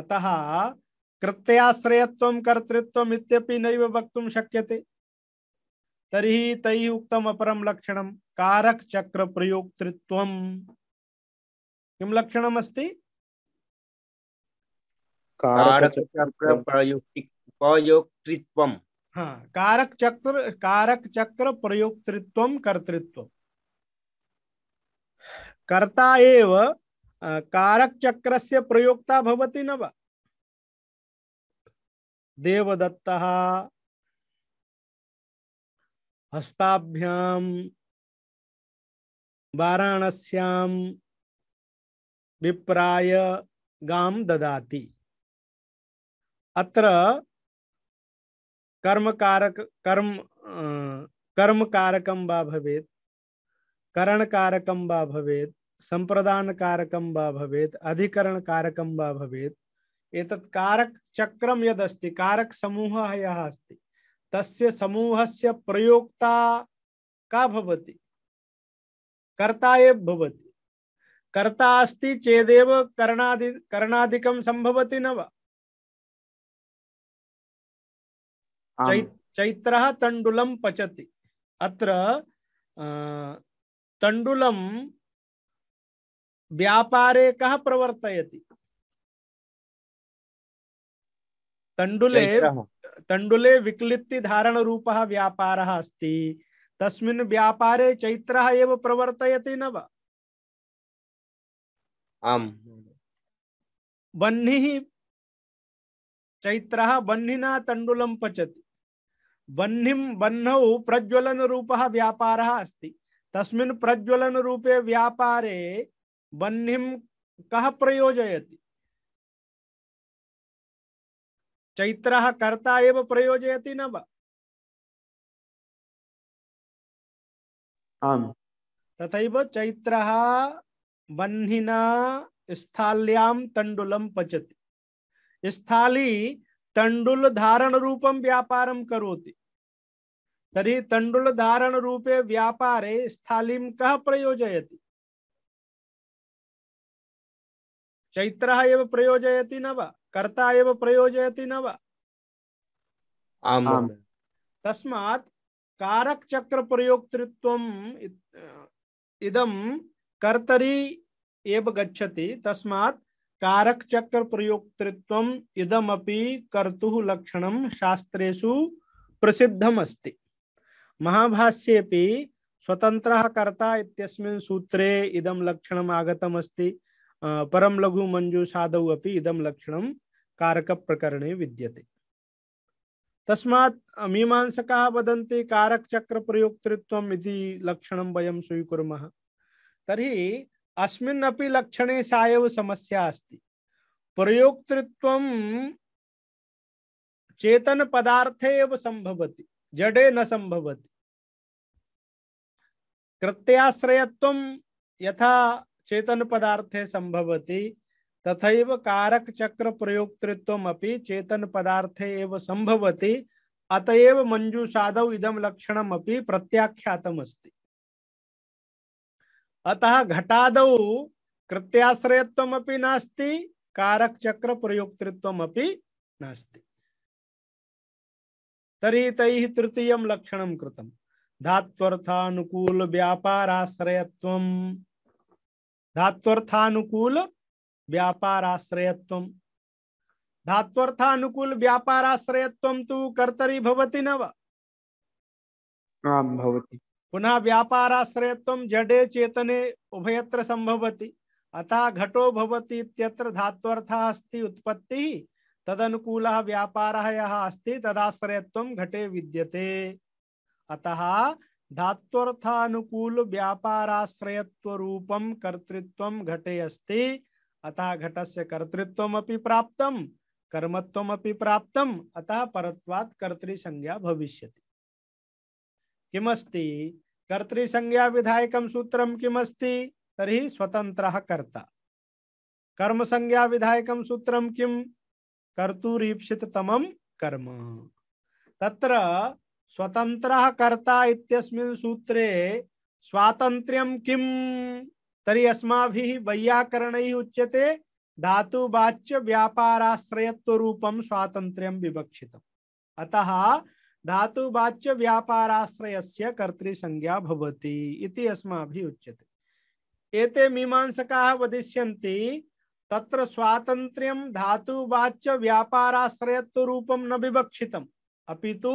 अतः कृत्याश्रयत्वं कर्तृत्वम् इत्यपि नैव वक्तुं शक्यते तर्हि तैः उक्तम् अपरं लक्षणम् कारक चक्र प्रयोक्तृत्व किम लक्षण अस्ति कारक चक्र प्रयोक्तृत्व हाँ कारक चक्र कारक चक्र प्रयोक्तृत्व कर्तृत्व कर्ता एव कारक चक्र से प्रयोक्ता भवति न वा देवदत्तः हस्ताभ्याम वाराणस्याम विप्राय गाम ददाति अत्र कर्मकारक कर्म कर्म कर्मकारकं वा भवेत् करणकारकं वा भवेत् सम्प्रदानकारकं वा भवेत् अधिकरणकारकं वा भवेत् एतत् कारकचक्रं यदस्ति समूह यः अस्ति तस्य समूहस्य प्रयोक्ता का भवति कर्ता भवति कर्ता अस्ति चेदेव करणादि करणादिकं सम्भवति न वा चैत्रः तण्डुलं पचति अत्र तण्डुलं व्यापारे कः प्रवर्तयति तण्डुले तण्डुले विक्लित्ति धारणरूपः व्यापारः अस्ति तस्मिन् व्यापारे चैत्र एवं प्रवर्तयति न वा आम बन्नी चैत्र बन्हिना तंडुलं पचति बन्हिम बन्नौ प्रज्वलन रूप व्यापार अस्ति तस्मिन् प्रज्वलन रूपे व्यापारे बन्हिम कः प्रयोजयति चैत्र कर्ता एव प्रयोजयति न वा आम तथा चैत्र बन्हीना स्थाल्याम तंडुलम पचति स्थाली तंडुल धारण रूपम व्यापारम करोति तरी तंडुल धारण रूपे व्यापारे स्थालीम कह प्रयोजयति चैत्र एव प्रयोजयति न वा कर्ता एव प्रयोजयति न वा तस्मात् कारक चक्र प्रयोक्तृत्व इदम कर्तरी एव गच्छति तस्मात् कारक चक्र प्रयोक्तृत्व इदमपि कर्तु लक्षणम शास्त्रेषु प्रसिद्धमस्ति महाभाष्येपि स्वतंत्र कर्ता इत्यस्मिन् सूत्रे इदम लक्षण आगतमस्ति परम लघु अभी अपि लक्षण कारक प्रकरणे विद्यते तस्मा मीमांसकाः वदन्ति कारकचक्रप्रयोक्तृत्वम् इति लक्षणं वयं स्वीकुर्मः तर्हि अस्मिन् लक्षणे सा समस्या अस्त प्रयोक्तृत्व चेतन पदार्थे संभव जडे न संभव कृत्याश्रय यथा चेतन पदार्थे संभवती तथा कारक चक्र प्रयोक्तृत्वमपि चेतन पदार्थे एव संभवति अतएव मंजूषाद इदम लक्षणमपि प्रत्याख्यातमस्ति अतः घटाद कृत्याश्रयत्वमपि नास्ति कारक चक्र प्रयोक्तृत्वमपि तरी तैः तृतीय लक्षण कृतं धात्वर्थानुकूल व्यापाराश्रयत्वं धात्वर्थानुकूल व्यापाराश्रयत्व धात्वर्थानुकूल व्यापाराश्रयत्व तो कर्तरी भवती नव आम भवती पुनः व्यापाराश्रयत्व जडे चेतने उभयत्र संभवति अतः घटो भवति इत्यत्र धात्वर्थ अस्ति उत्पत्ति तदनुकूल व्यापार यहाँ अस्ति तदाश्रयत्वं घटे विद्यते अतः धात्वर्थानुकूल व्यापाराश्रयत्व रूपम कर्तृत्व घटे अस्ति अतः घट से कर्तृत्व प्राप्त कर्मत्व प्राप्त अतः परत्वात् संज्ञा भविष्य किमस्ति संज्ञा विधायक सूत्र किमस्ति तरी स्वतंत्र कर्ता कर्मसंज्ञा विधायकं सूत्रं किं कर्तुरीप्सिततमं कर्म तत्र स्वतंत्र कर्ता इत्यस्मिन् सूत्रे स्वातंत्र्यम किम तरी अस्मा वैयाकरण उच्यते धातु वाच्य व्यापाराश्रयत्व रूपम स्वातंत्र विवक्षित अतः धातु वाच्य व्यापाराश्रय से कर्तृसंज्ञा भवती इति अस्माभि उच्यते एते मीमांसकाः वदिष्यन्ति तत्र स्वातंत्र्यं धातुवाच्य व्यापाराश्रयत्व रूपं न विवक्षितम् अपितु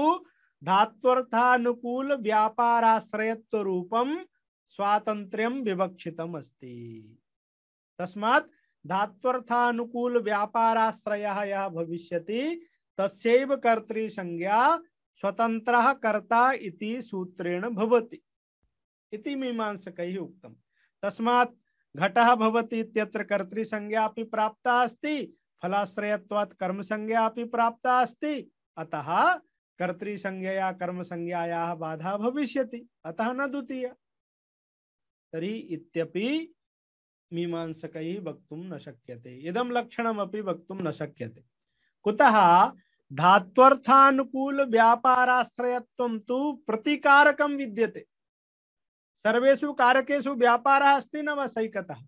धात्वर्थानुकूल व्यापाराश्रयत्व रूपं स्वातंत्र विवक्षितम अस्ति धात्वर्थानुकूल व्यापाराश्रय यह भविष्य तस्व संज्ञा स्वतंत्र कर्ता इति सूत्रेण भवति इति मीमांसकैः उक्तम् तस्मात् घटः भवति इत्यत्र संज्ञा अपि प्राप्ता अस्ति फलाश्रयत्वात् कर्मसंज्ञा अपि प्राप्ता अस्ति अतः कर्म कर्मसंज्ञायाः बाधा भविष्यति अतः न द्वितीया तरी इत्यपि मीमांसक वक्त न शक्यते इदम लक्षण वक्त न शक्यते कुतः धात्वर्थानुकूल व्यापाराश्रयत्वं तु प्रतिकारकं विद्यते सर्वेषु कारकेषु व्यापारः अस्ति न वा सैकतः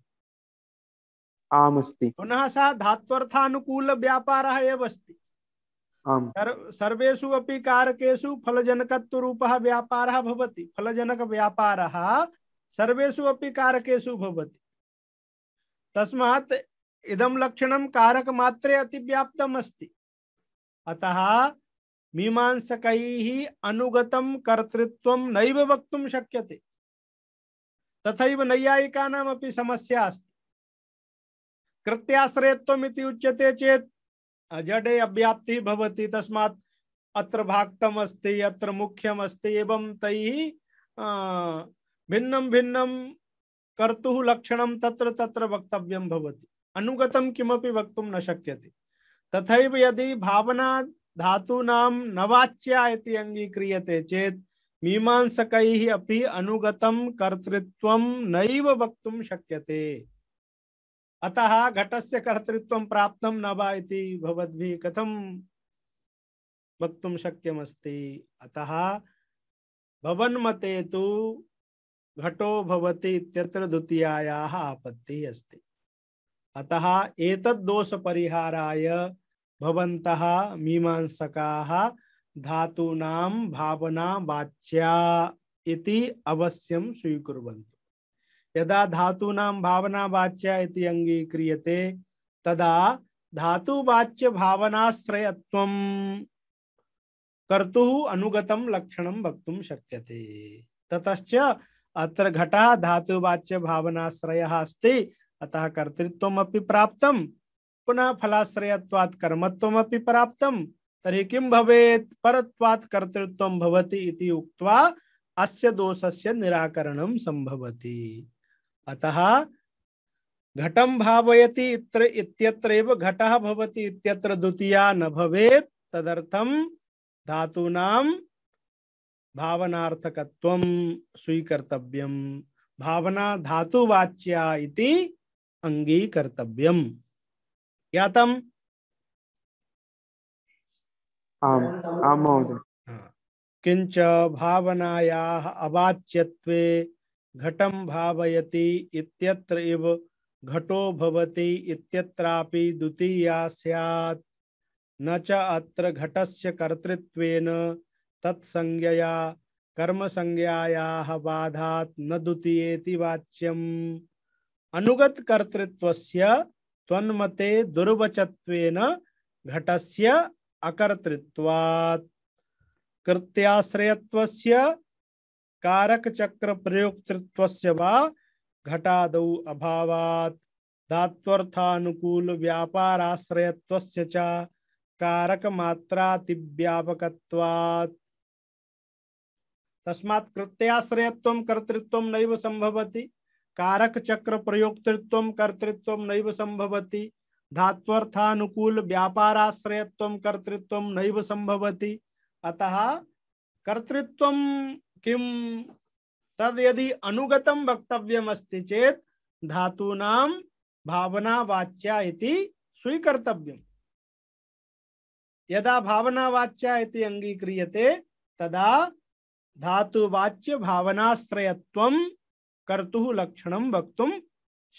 आमस्ति पुनः सः धात्वर्थानुकूल व्यापारः एव अस्ति सर्वेषु अपि कारकेषु फलजनकत्वरूपः व्यापार भवति फलजनकव्यापारः सर्वेशु अपनी कारकेशु भवति तस्मात इदम लक्षण कारक मात्रे अतिव्याप्तम अस्त अतः मीमांसक अनुगतम कर्तृत्व नैव वक्तुम शक्यते तथैव नैयायिकानाम अपि समस्या अस्त कृत्याश्रयत्वम इति उच्यते चेत अजडे अव्याप्ति भवति तस्मात् अत्र भाक्तम अस्ति अत्र मुख्यम अस्ति एवं तैः भिन्नम भिन्नम कर्तु लक्षण तत्र तत्र वक्तव्यम भवति अनुगतम किमपि वक्तुम न शक्यते तथा यदि भावना धातूना नवाच्या इति अंगीक्रियते चेत मीमांसक अपि अनुगतं कर्तृत्व नैव वक्तुं शक्यते अतः घटस्य कर्तृत्व प्राप्त न वा इति भवद्भिः कथं वक्तुं शक्यमस्ति अतः भवन्मते घटो भवति इत्यत्र द्वितीयायाः आपत्तिः अस्ति अतः एतद् दोषपरिहाराय भवन्तः मीमांसकाः धातूनां भावना वाच्या इति अवश्यं स्वीकुर्वन्तु यदा धातूनां भावना वाच्या इति अङ्गीक्रियते तदा धातुवाच्य भावनाश्रयत्वं कर्तुः अनुगतं लक्षणं वक्तुं शक्यते ततश्च अत्र घटा धातुवाच्य भावनाश्रय अस्त अतः कर्तृत्व प्राप्त पुनः फलाश्रयवाद कर्मत्वमपि प्राप्त तरी किं भवेत् परत्वात् कर्तृत्वं भवति इति उक्त्वा अस्य दोषस्य निराकरणं सम्भवति अतः घटं भावयति इत्र इत्यत्रैव घटः भवति इत्यत्र द्वितीया न भवेत् तदर्थं धातूनां भावनार्थकत्व स्वीकर्तव्यम भावना धातुवाच्या अंगीकर्तव्य अंगीकर्तव्यम ज्ञातम आम आम किंच भावनाया अवाच्यत्वे घटम भावयति इत्यत्र इव घटो भवति इत्यत्रापि द्वितीया स्यात् न च अत्र घटस्य कर्तृत्वेन तत्संज्ञया कर्म संज्ञायाः बाधात् न द्वितीयेति वाच्यम अनुगत कर्तृत्वस्य त्वन्मते दुर्वचत्वेन घटस्य अकर्तृत्वात् कृत्याश्रयत्वस्य कारक चक्र प्रयोक्तृत्वस्य वा घटादौ अभावात् धात्वर्थानुकूल व्यापाराश्रयत्वस्य च कारक मात्रातिव्यापकत्वात् तस्मा कृत्याश्रयत्व कर्तृत्व नव संभवती कारक चक्र प्रयोक्तृत्व कर्तृत्व नव संभवती धात्वर्थानुकूल व्यापाराश्रयत्व कर्तृत्व नव संभवती अतः कर्तृत्व किम तद यदि अनुगतम वक्तव्यमस्ति चेत धातूना भावना वाच्या इति यदा भावना वाच्या इति तदा धातुवाच्य भावनाश्रयत्व कर्तु लक्षण वक्त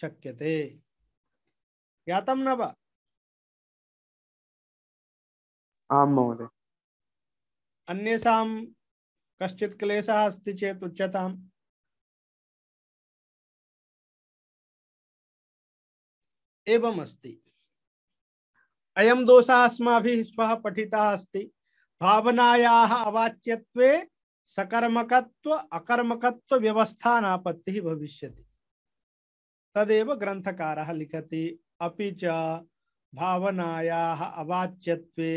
शक्य थे ज्ञातम न वा आम महोदय अन्येषां कश्चित् क्लेशः अस्ति चेत् उच्यताम् एवम् अस्ति अयं दोषः अस्माभिः श्वः पठितः अस्ति भावनायाः अवाच्यत्वे सकर्मकत्व अकर्मकत्व व्यवस्था नापत्ति भविष्य तदेव ग्रंथकार लिखति अभी चावनाया भावनायाः अवाच्यत्वे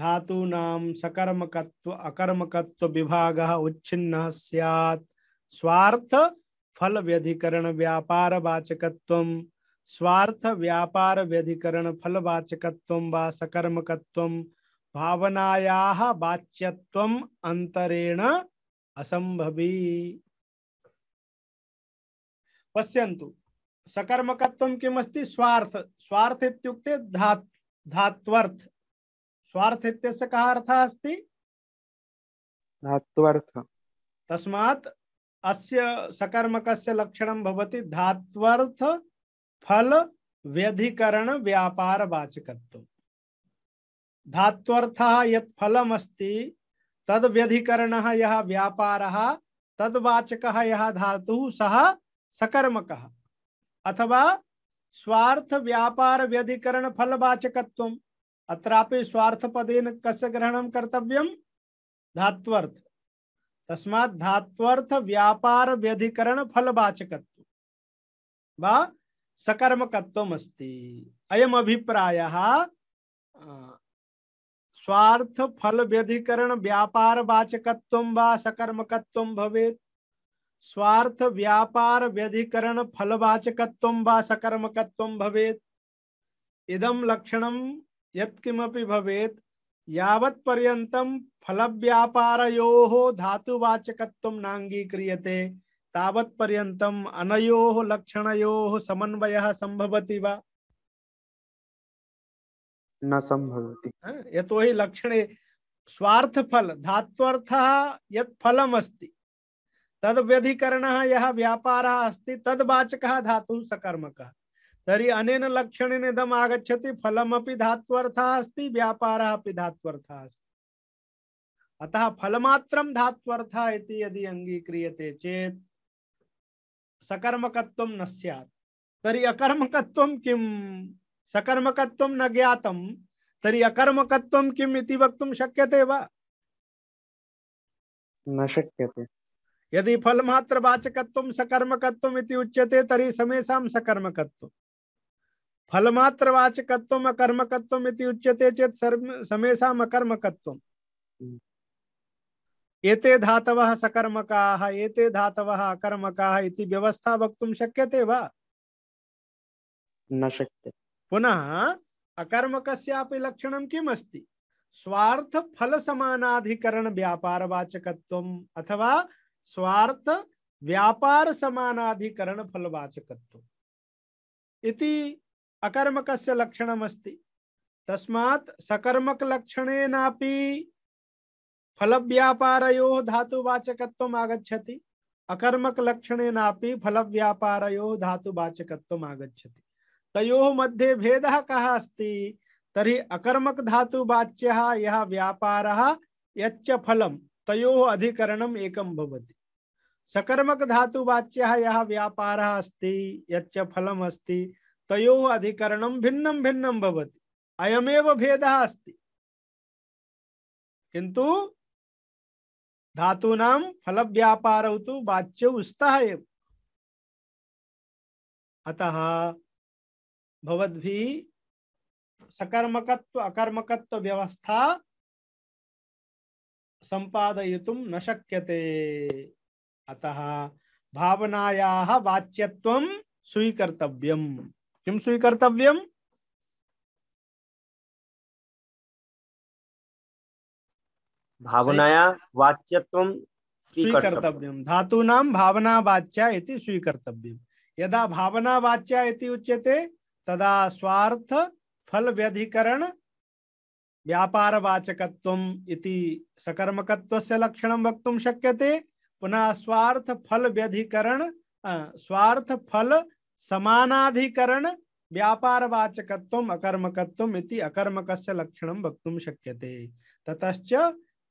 धातूनां सकर्मकत्व अकर्मकत्व विभागः उच्छिन्नः स्यात् स्वार्थ फल व्यधिकरण व्यापार वाचकत्वम स्वार्थ व्यापार व्यधिकरण फल वाचकत्वम वा सकर्मकत्वम भावनाया वाच्यत्व अंतरेण असंभवी पश्यंतु सकर्मकत्व किमस्ति स्वार्थ स्वार्थ इत्युक्ते धात धात्वर्थ स्वार्थ इत्यस्य कः अर्थः अस्ति धात्वर्थ तस्मात् अस्य सकर्मकस्य लक्षणं भवति धात्वर्थ फल व्यधिकरण व्यापार वाचकत्व धात्वर्थ यत् तद व्यधिकरण व्यधिकरणः व्यापार व्यापारः तद्वाचकः यः धातुः सः सकर्मकः अथवा स्वार्थ व्यापार व्यधिकरण फलवाचक अत्रापि स्वार्थपदेन कस ग्रहण कर्तव्य धात्वर्थ तस्मा धात्वर्थ व्यापार व्यधिकरण फलवाचक वा सकर्मकत्वमस्ति अयम् अभिप्रायः स्वार्थ फल व्यधिकरण व्यापार वाचकत्व व सकर्मकत्व भवे स्वार्थ व्यापार व्यधिकरण फलवाचकत्व व सकर्मकत्व भवे इदम लक्षण यत्किमपि भवेत यावत् पर्यंतम फल धातुवाचक नांगी नांगीक्रियते से तबत्पर्यतम अनो लक्षण समन्वय संभवती वा न संभवती ही लक्षण स्वार्थ फल धात्वर्थ यद फलम अस्ति तद व्यधिकरण यह व्यापार अस्ति तद् वाचकः धातुः सकर्मकः तर्हि अनेन लक्षणेन आगछति फलम फलमपि धात्वर्थ अस्ति व्यापार अपि धात्वर्थ अस्ति अतः फलमात्रं धात्वर्थः इति यदि अङ्गीक्रियते चेत् सकर्मकत्वं न स्यात् तरी अकर्मकत्वं किम् सकर्मकत्व न ज्ञातम तरी अकर्मकत्व किम इति वक्त शक्य थे वा न शक्य थे यदि फल मात्र वाचकत्व सकर्मकत्व इति उच्यते तरी समेशा सकर्मकत्व फल मात्र वाचकत्व अकर्मकत्व इति उच्यते चेत समेशा अकर्मकत्व हम्म। एते धातवः सकर्मकाः एते धातवः अकर्मकाः इति व्यवस्था वक्तुं शक्यते वा न शक्यते पुनः अकर्मक लक्षण किम् स्वार्थ फल सामनाधिकरण व्यापार वाचक अथवा स्वार्थ व्यापार समानाधिकरण फलवाचकत्व इति लक्षण फल व्यापार धातुवाचक आगछति अकर्मक लक्षण फल व्यापार धातुवाचक आगछति तयो मध्ये भेद कः अस्ति तर्हि अकर्मक धातुवाच्यः यः व्यापार यच्च फलम तयो अधिकरणम् एकं भवति सकर्मक वाच्य यह व्यापार अस्ति यच्च फलम अस्ति तयो अधिकरणं भिन्नं भिन्नं भवति अयमेव भेद अस्ति किंतु धातूना फल व्यापार तो वाच्य उत अतः भवद्भी सकर्मकत्व अकर्मकत्व व्यवस्था संपादयितुम न शक्यते अतः भावनायाः वाच्यत्वं स्वीकर्तव्यम् किं स्वीकर्तव्यम् भावनाया वाच्यत्वं स्वीकर्तव्यं धातूनां भावनावाच्या इति स्वीकर्तव्यं यदा भावनावाच्या इति उच्यते तदा स्वार्थ फल व्यधिकरण व्यापार इति सकर्मकत्व से लक्षण वक्त शक्य थे पुनः स्वार्थ फल व्यधिकरण स्वार्थ फल समानाधिकरण व्यापार वाचकत्व अकर्मकत्व इति अकर्मक लक्षण वक्त शक्य थे ततच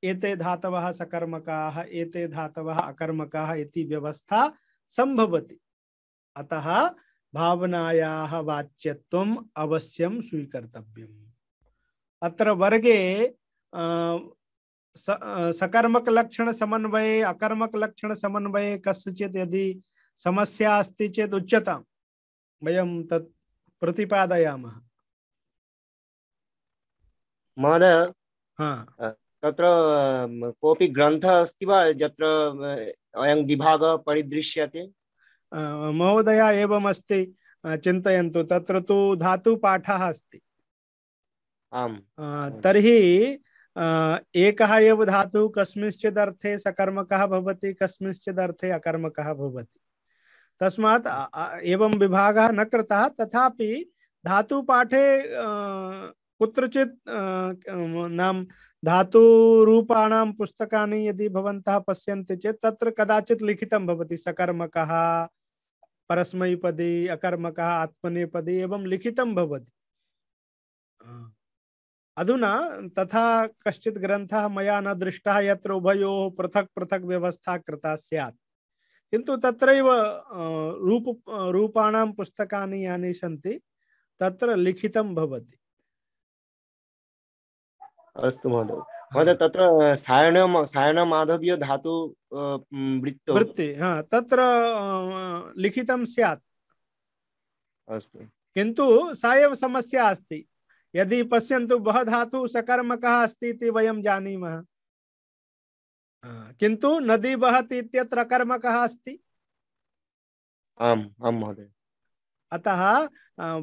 एते धातव सकर्मका एते धातव अकर्मकाः इति व्यवस्था संभवती अतः भावनायाः वाच्यत्वम् अवश्यं स्वीकर्तव्यम् अत्र वर्गे सकर्मक लक्षण समन्वय अकर्मक लक्षण समन्वय कसचि यदि समस्या अस्त चेत उच्यता वयं तत् प्रतिपादयामः महोदय हाँ। तत्र कोपि ग्रंथ अस्ति वा यत्र अयं विभाग परिदृश्यते महोदया एवमस्ति चिन्तयन्तु तत्र तु धातुपाठः अस्ति आम् तर्हि एकः एव धातुः कस्मिंश्चित् अर्थे सकर्मकः भवति कस्मिंश्चित् अर्थे अकर्मकः भवति तस्मात् एवं विभागः न कृतः तथापि धातुपाठे कुत्रचित् नाम धातुरूपाणां पुस्तकानि यदि भवन्तः पश्यन्ति चेत् तत्र कदाचित् लिखितं भवति सकर्मकः परस्मयपदी अकर्मक आत्मनेपदी एवं लिखितं भवति अधुना तथा कश्चित् ग्रन्थः मया न दृष्टः यत्र उभयोः पृथक् पृथक् व्यवस्था कृता स्यात् किन्तु तत्रैव रूप रूपाणां पुस्तकानि यानि सन्ति तत्र लिखितं भवति अस्तु महोदय महोदय हाँ, तो हाँ। तत्र सायण धातु वृत्ति हाँ तत्र लिखितं स्यात् अस्तु किन्तु सा एव समस्या अस्ति यदि पश्यन्तु बह धातु सकर्मकः अस्ति इति वयं जानीमः किन्तु नदी वहति इत्यत्र कर्मकः अस्ति आम् आं महोदय अतः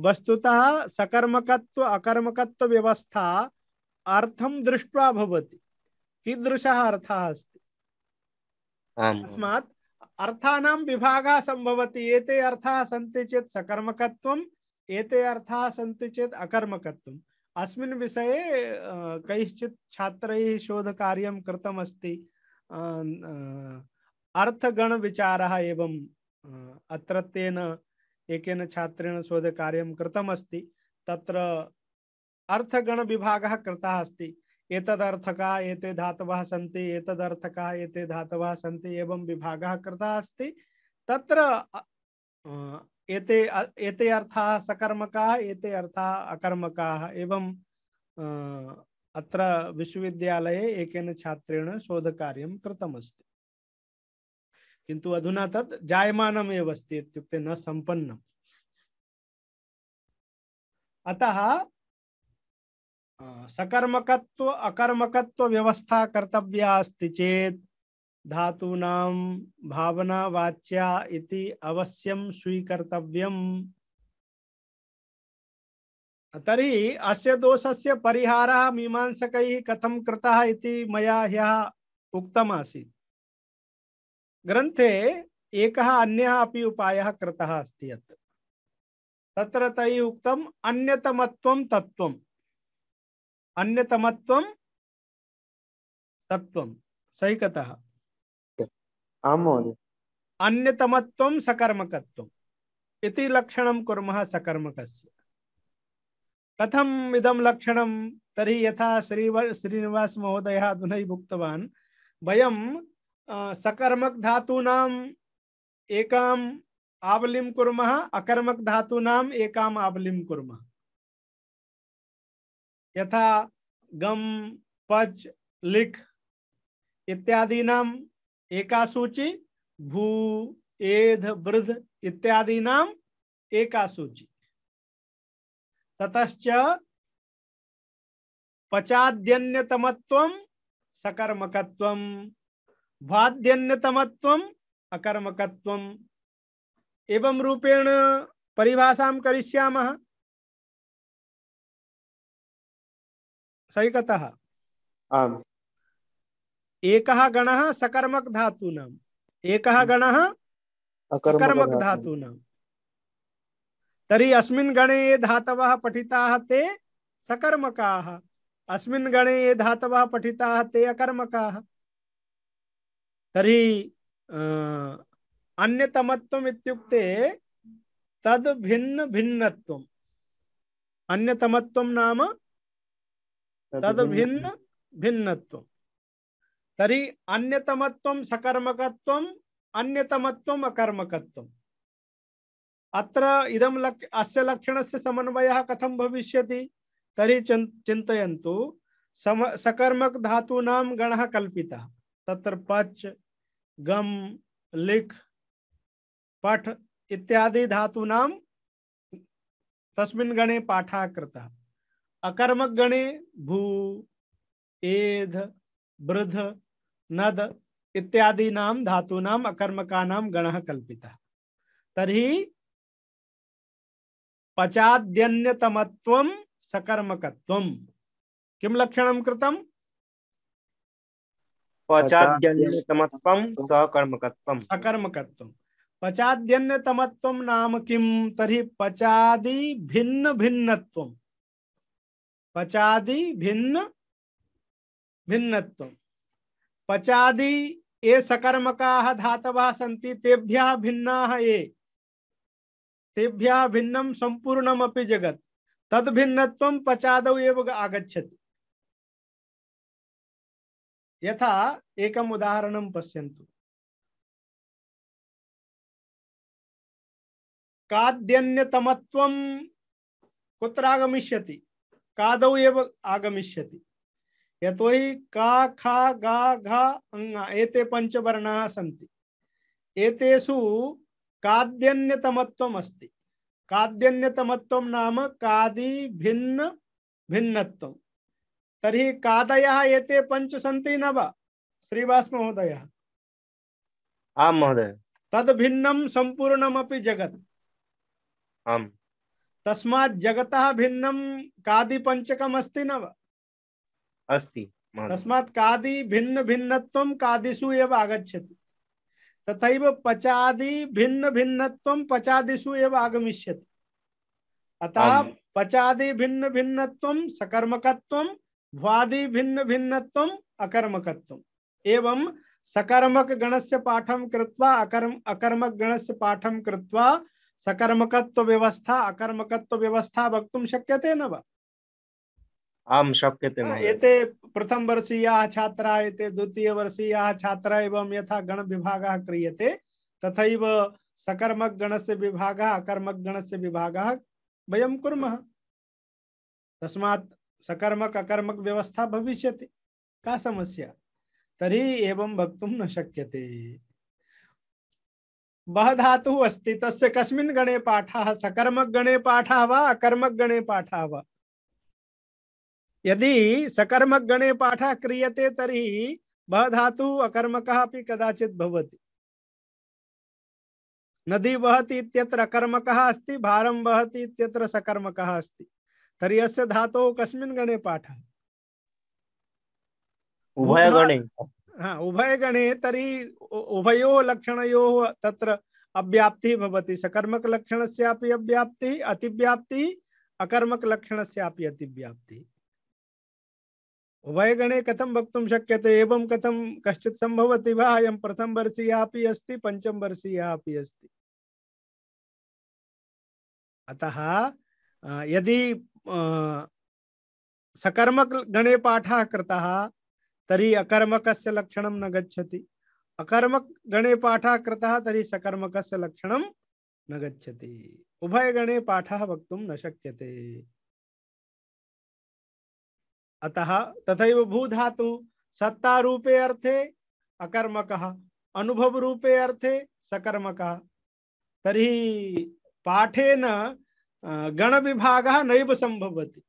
वस्तुतः सकर्मकत्व अकर्मकत्व व्यवस्था अर्थम दृष्ट्वा भवति कीदृशः अर्थः अस्ति तस्मात् अर्थानां विभागः सम्भवति एते अर्थाः सन्ति चेत् सकर्मकत्वम् एते अर्थाः सन्ति चेत् अकर्मकत्वम् अस्मिन् विषये कैश्चित् छात्रैः शोधकार्यं कृतमस्ति अर्थगणविचारः एवम् अत्रत्येन एकेन छात्रेण शोधकार्यं कृतमस्ति तत्र अर्थगण विभाग कृता अस्त एक धातव सी एक धातव सी एवं विभाग कृता अस्त त्र एते अर्थ सकर्मका सकर्मकाः एते अर्थाः अकर्मकाः एवं अत्र विश्वविद्यालये एकेन छात्रेण शोध शोधकार्यं कृतमस्ति किंतु अधुना तत् जायमानमेव अस्ति इत्युक्ते न सम्पन्नम् अतः सकर्मकत्व अकर्मकत्व व्यवस्था कर्तव्या अस्ति चेत धातूनां भावना वाच्या इति अवश्यम स्वीकर्तव्यम तरी अस्य दोषस्य परिहार मीमांसक कथम कृतः इति मया ह्यः उक्तमासीत् ग्रन्थे एकः अन्यः अपि उपायः कृतः अस्ति यत् तत्र तैः उक्तम् अन्यतमत्वं तत्त्वम् अन्यतमत्व तत्व सही कथ अन्यतमत्व सकर्मकत्व इति लक्षण कुर्मः सकर्मक कथम इदम लक्षण तरी यथा श्री श्रीनिवास महोदय अधुना भुक्तवान वयम सकर्मक धातूना एकाम आवलिम कुर्मः अकर्मक धातूनाम एकाम आवलिम कुर्मः यथा गम पच लिख इत्यादि नाम एका सूची भू एध वृद्ध इत्यादि नाम एका सूची ततश्च पचाद्यन्यतमत्व सकर्मकत्व भाद्यन्यतमत्व अकर्मकत्व एवं रूपेण परिभाषा करिष्यामः सविकतः आम् एकः गणः सकर्मक धातूनाम् एकः गणः अकर्मक धातूनाम् तरी अस्मिन् गणे ये धातवः पठिताः ते सकर्मकाः अस्मिन् गणे ये धातवः पठिताः ते अकर्मकाः तरी अन्यतमत्वम् इत्युक्ते तद् भिन्न भिन्नत्वम् अन्यतमत्वं नाम तद भिन्न भिन्नत्व तरी अन्यतमत्व सकर्मक अन्यतमत्व अकर्मकत्व अत्र इदम लक, अस्य लक्षणस्य समन्वयः कथं भविष्यति तर्हि चिन्तयन्तु सम सकर्मक धातूना गण कल्पितः तत्र पच गम लिख पठ इत्यादि धातूना तस्मिन् गणे पाठः कृतः अकर्मक गणे भू एध वृध नद इत्यादि नाम धातूनाम नाम गण कल्पिता तरी पचाद्यन्यतम सकर्मक किम लक्षण कृतम पचाद्यन्यतम सकर्मक सकर्मक पचाद्यन्यतम नाम किम तरी पचादि भिन्न भिन्नत्वम पचादि भिन्न भिन्नत्व पचादि ये सकर्मका धातव सी तेभ्य भिन्ना ये तेभ्य भिन्न संपूर्णमें जगत तद भिन्न पचाद आगछति यथा एक उदाहरण पश्यन्तु काद्यन्यतमत्वं कुत्र आगमिष्यति कादौ एव आगमिष्यति का खा गा घा अङ्गा एते पञ्चवर्णाः सन्ति एतेषु काद्यन्यतमत्वम् अस्ति काद्यन्यतमत्वं नाम कादि भिन्न भिन्नत्वं तर्हि कादयः एते पञ्च सन्ति न वा महोदय आम महोदय तद भिन्नं सम्पूर्णमपि जगत् आम तस्मा जगत भिन्नम कादि पंचकम अस्ति न अस्ति तस्मात् कादि भिन्न भिन्नत्वम कादिषु एव आगच्छति तथैव पचादि भिन्न भिन्नत्वम पचादिषु एव आगमिष्यति अतः पचादि भिन्न भिन्नत्वम सकर्मकत्वम भ्वादि भिन्न भिन्नत्वम अकर्मकत्वम एवं सकर्मक गणस्य पाठं कृत्वा अकर्म अकर्मक गणस्य पाठं कृत्वा सकर्मकत्व व्यवस्था अकर्मकत्व व्यवस्था वक्त शक्य थे न वा आम शक्यते एते प्रथमवर्षीयाः छात्राः एते द्वितीयवर्षीयाः छात्राः एवं यथा गण से विभाग अकर्मक गण से विभाग वयम कुर्मः तस्मात् सकर्मक अकर्मक व्यवस्था भविष्यति का समस्या तरी एवं वक्त न शक्यते वह धातु अस्ति तस्य कस्मिन् गणे पाठः सकर्मक गणे पाठः वा अकर्मक गणे पाठः वा यदि सकर्मक गणे पाठः क्रियते तर्हि वह धातु अकर्मकः अपि कदाचित् भवति नदी वहति इत्यत्र अकर्मकः अस्ति भारं वहति इत्यत्र सकर्मकः अस्ति तर्हि अस्य धातोः कस्मिन् गणे पाठः उभयगणे हाँ उभयगणे तरी उभयो लक्षण तत्र अव्याप्ति भवति सकर्मक लक्षणस्यापि अव्याप्ति अतिव्याप्ति अकर्मक लक्षणस्यापि अतिव्याप्ति उभयगणे वक्त शक्य शक्यते एवं कथम कश्चित् सम्भवति वा अयं प्रथमवर्षीया अपि अस्ति पञ्चमवर्षीया अपि अस्ति अतः यदि सकर्मक गणे पाठः है तरी अकर्मक लक्षण न गच्छति अकर्मक गणे पाठ कृत तरी सकर्मक लक्षण न गच्छति उभय गणे पाठ वक्त न शक्य अतः तथा भूधातु सत्ता रूपे अर्थे अकर्मक अनुभव रूपे अर्थे सकर्मक तरी पाठेन गण विभाग नैव संभवती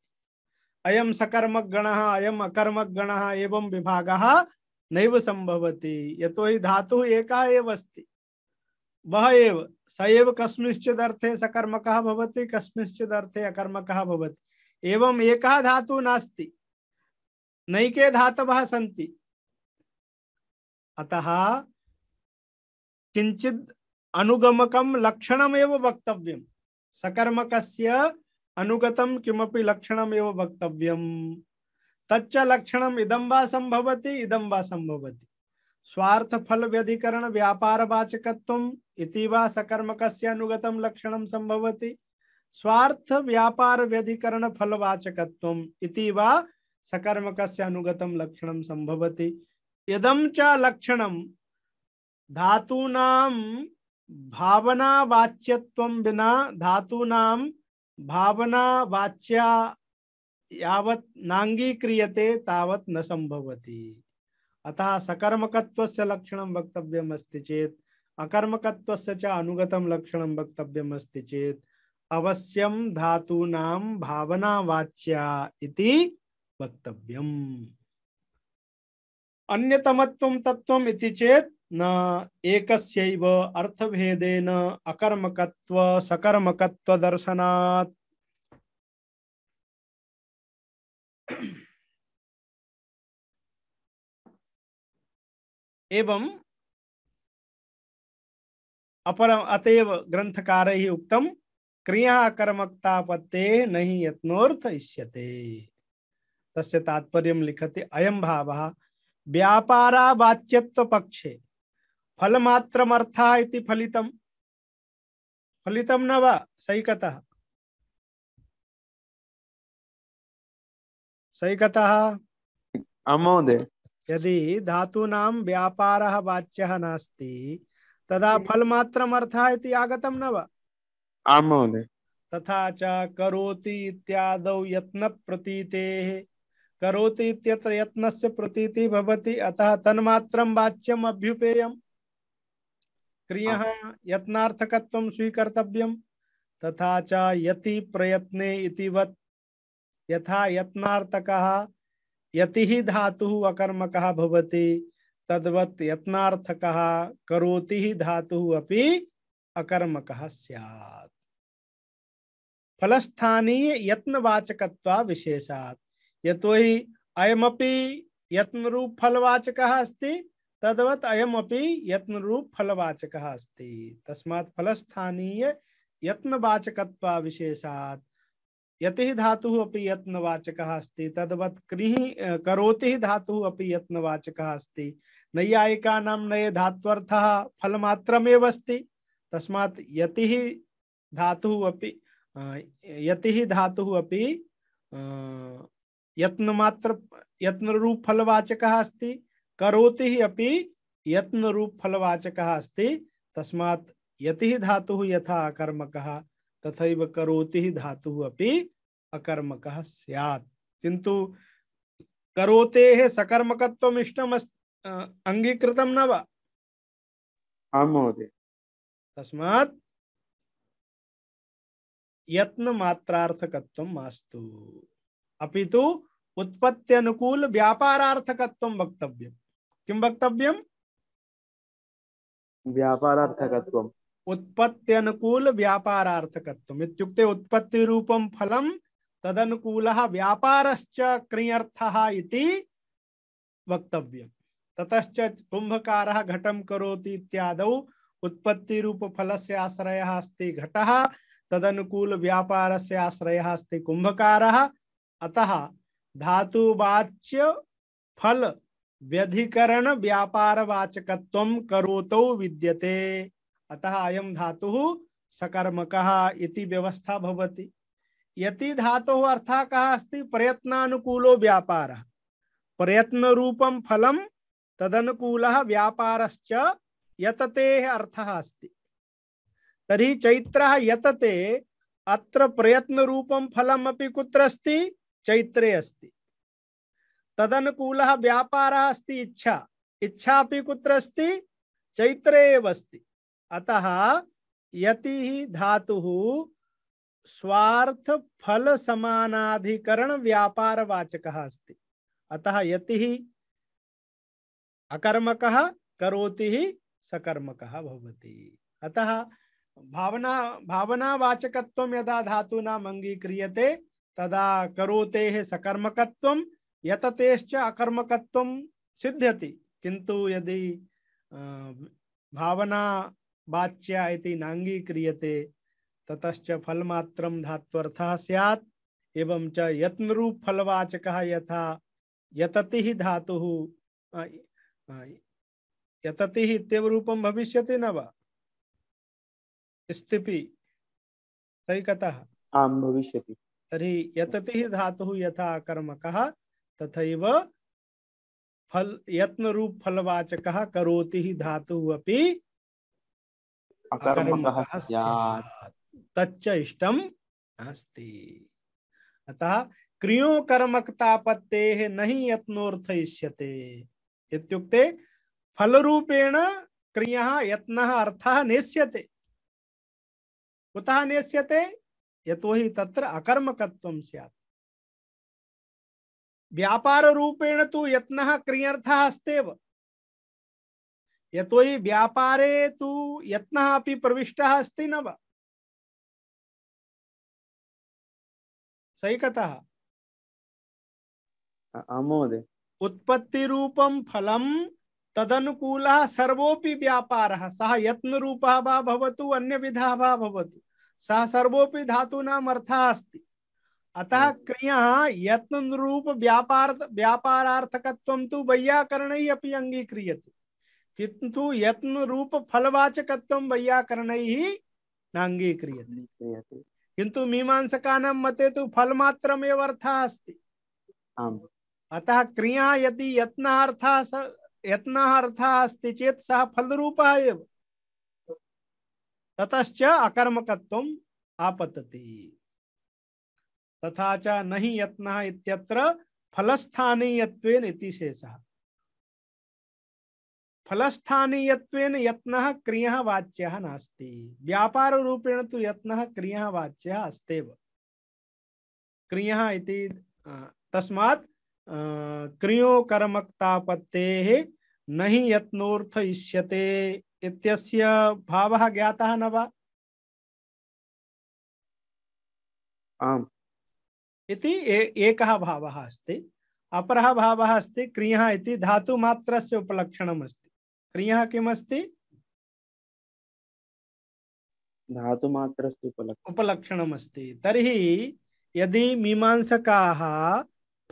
अयम सकर्मक गण अयम अकर्मक गण एवं विभाग नैव संभवती ये तो धातु एक अस्त वह एव सएव कस्मिश्चिद अर्थे सकर्मकः भवति कस्मिश्चिद अर्थे एवं एक धातु नास्ति नैके धातव सन्ति अतः किंचिद अनुगमकं लक्षणमेव वक्तव्यं सकर्मकस्य अनुगतम किमपि लक्षणम एव वक्तव्यम तच्च लक्षणम इदम वा संभवती इदम वा संभवती स्वार्थ फल व्यधिकरण व्यापार वाचकत्व इति वा सकर्मक अनुगतम लक्षणम संभवती स्वार्थ व्यापार व्यधिकरण फल वाचकत्व इति वा सकर्मक अनुगतम लक्षणम संभवती यदम च लक्षणम धातूनाम भावना वाच्यत्व बिना धातूनाम भावना वाच्या यावत नांगी क्रियते तावत न संभवती अतः सकर्मकत्वस्य लक्षण वक्तव्यम् चेत चेत् अकर्मकत्वस्य लक्षण अनुगतं चेत वक्तव्यम् धातूना भावना वाच्या धातूनां भावनावाच्या इति वक्तव्यम् अन्यतमत्वं तत्त्वम् इति चेत् न एक अर्थभेदेन अकर्मकत्व सकर्मकत्वदर्शनात् एवं अपर अतएव ग्रंथकार ही उक्तम क्रिया कर्मकता पत्ते नहीं यत्नोर्थ इष्यते तस्य तात्पर्य लिखते अयम भाव व्यापारा वाच्यत्व पक्षे फलमात्रमर्था इति फलितं फलितं न वा सैकतः सैकतः महोदय यदि धातूनां व्यापारः वाच्यः नास्ति तदा फलमात्रमर्थः इति आगतं न वा आं तथा च करोति इत्यादौ यत्न प्रतीते करोति इत्यत्र यत्नस्य प्रतीति भवति अतः तन्मात्रं वाच्यम् अभ्युपेयम् क्रिय यत्नाथक स्वीकर्तव्य तथा च यति प्रयत्ने इतिवत् यथा यत्नार्थकः यतिः धातुः अकर्मक भवति तद्वत् यत्नार्थकः करोति ही धातुः अपि अकर्मकः स्यात् फलस्थानीय यत्नवाचकत्व विशेषात् यतो हि अयमपि यत्नरूप फलवाचकः अस्ति तदवत अयम तद्वत् अयमपि यत्नरूप फलवाचकः अस्ति तस्मात् फलस्थानीय यत्नवाचकत्वाविशेषात् यतिः धातुः अपि यत्नवाचकः अस्ति तद्वत् क्रीहि करोतिः धातुः अपि यत्नवाचकः अस्ति नैयायिकानां नये धात्वर्थः तस्मा यति धातु यतिः यति धातु यतिः यत्न अपि यत्न रूप फलवाचक अस्ति करोति ही अपि यत्न रूप फलवाचक अस्ति तस्मात् यति ही धातु यथा अकर्मक तथा करोति ही धातु अपि अकर्मक स्यात् किंतु करोते है सकर्मकत्व इष्टम अंगीकृत न वा आम महोदय तस्मात् यत्न मात्रार्थकत्व मास्तु अपितु उत्पत्ति अनुकूल व्यापारार्थकत्व वक्तव्यम किम वक्तव्यम वक्तव्यं उत्पत्ति अनुकूल व्यापारार्थकत्वम् उत्पत्ति रूपम फलम तदनुकूलः व्यापारश्च क्रियर्थः इति वक्तव्य ततश्च कुंभकार घटम करोति इत्याद उत्पत्ति रूप फल से इत्यादौ उत्पत्तिरूपफलस्य आश्रयः अस्ति व्यापार से आश्रय अस्त कुंभकार अतः धातुवाच्य फल व्यधिकरण व्यापार वाचकत्व करोतौ विद्यते अतः अयम धातु सकर्मक इति व्यवस्था भवति यति धातु अर्थ कः अस्ति प्रयत्नानुकूलो व्यापार प्रयत्न रूपम फलम तदनुकूल व्यापारश्च यतते अर्थ अस्ति तरी चैत्र यतते अत्र प्रयत्न रूपम फलम अपि कुत्र अस्ति चैत्रे अस्ति तदनुकूल व्यापार अस्त इच्छा इच्छा अभी कुत्र अस्ति चैत्रे अस्ति अतः यति धातु स्वार्थ फल समानाधिकरण व्यापार वाचक अस्ति अतः यति अकर्मक करोति ही सकर्मक भवति अतः भावना भावना वाचकत्वम यदा धातूनाम् अङ्गीक्रियते तदा करोतेः सकर्मकत्वम यततेश्च अकर्मकत्व सिद्ध्यति किंतु यदि भावना बाच्या इति नांगीक्रियते ततश्च फलमात्रम धात्वर्थः स्यात् एवं च यत्नरूप फलवाचकः यथा यततिः धातुः इत्येव रूपं भविष्यति न वा स्थिति सही कतः आम भविष्यति तर्हि यततिः धातुः यथा कर्मकः तथा फल यत्न रूप फलवाचक करोति ही धातु अभी तच्च इष्टम अस्ति अतः क्रियो कर्मकतापत्ते नहीं यत्नोर्थयिष्यते इत्युक्ते रूपेण क्रिया यत्न अर्थ नेष्यते कुतः नेष्यते यतो हि तत्र अकर्मकत्वं स्यात् व्यापाररूपेण तु यत्नः क्रियर्थः अस्त्येव यतो हि व्यापारे तु यत्नः अपि प्रविष्टः अस्ति न सही कथ महोदय उत्पत्तिरूपं फलं तदनुकूलः सर्वोपि व्यापार सह यत्न रूप अन्य विधा सह सर्वोपि धातूना अर्थः अस्ति अतः हाँ। क्रिया यत्न रूप व्यापार व्यापारार्थकत्व तो वैयाकरण ही अपनी अंगीक्रियते किंतु यत्न रूप फलवाचकत्व वैयाकरण ही नांगीक्रियते किंतु मीमांसकानां मते तो फलमात्र अर्थ अस्त अतः क्रिया यदि यत्न अर्थ अर्थः अस्ति चेत् सः फलरूपः एव ततश्च अकर्मकत्वम् आपतति तथा च नहीं यत्न इत्यत्र फलस्थानीयत्वेन इति शेषः फलस्थानीयत्वेन यत्नः क्रियः वाच्यः नास्ति व्यापार रूपेण तु यत्नः क्रियः वाच्यः अस्तेव क्रियः इति तस्मात् क्रियो कर्मक्तापत्तेः नहि यत्नोर्थ इष्यते इत्यस्य भावः ज्ञातः न वा आम् इति एक भाव अस्त अपर भाव अस्त क्रियः धातुमात्र धातुमात्रस्य उपलक्षणम् अस्ति क्रियः किमस्ति धातुमात्रस्य उपलक्षणम् उपलक्षणमस्ति यदि मीमांसकाः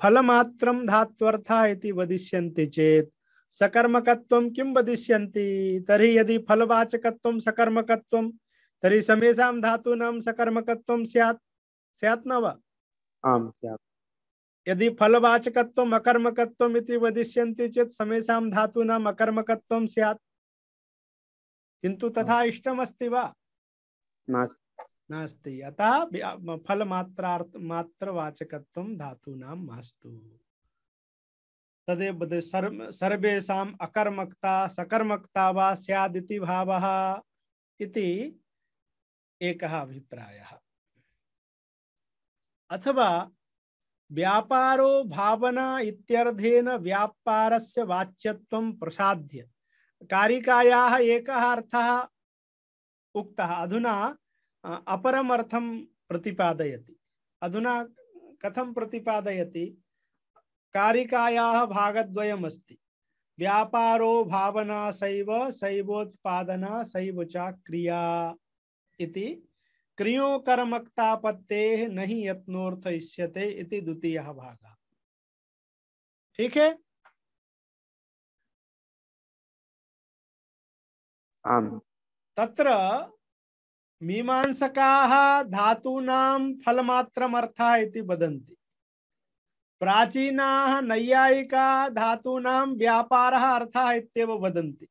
फलमात्र धात्थ वदिष्य चेत सकर्मक सकर्मकत्वं किं वदिष्यन्ति तर्हि यदि फलवाचक सकर्मक तरी समेषां धातूना सकर्मक सैत् सैत् न वा आम यदि फलवाचकत्व अकर्मकत्व वदिष्य चेत समेषा धातूना अकर्मकत्व सैत् किंतु तथा इष्टम अस्ति वा नास्ति अतः फल मात्रार्थ मात्र मात्रा धातु नाम मास्तु तदेव सर्वेषाम् अकर्मकता सकर्मकता वा स्यादिति भावः इति एकः अभिप्रायः अथवा व्यापारो भावना इत्यर्थेन व्यापारस्य वाच्यत्वं प्रसाद्य कारिकायाः एकः अर्थः उक्तः अधुना अपरम अर्थं प्रतिपादयति अधुना कथं प्रतिपादयति कारिकायाः भागद्वयम् अस्ति व्यापारो भावना सैव सैवोत्पादना सैव च क्रिया इति क्रियो कर्मकतापत्ते नहीं यत्नोर्थ इष्यते इति द्वितीय भाग ठीक है तत्र मीमांसकाः धातूनां फलमात्रमर्थः इति प्राचीना नैयायिका नैयायिकाः धातूनां व्यापारः अर्थः इत्येव वदन्ति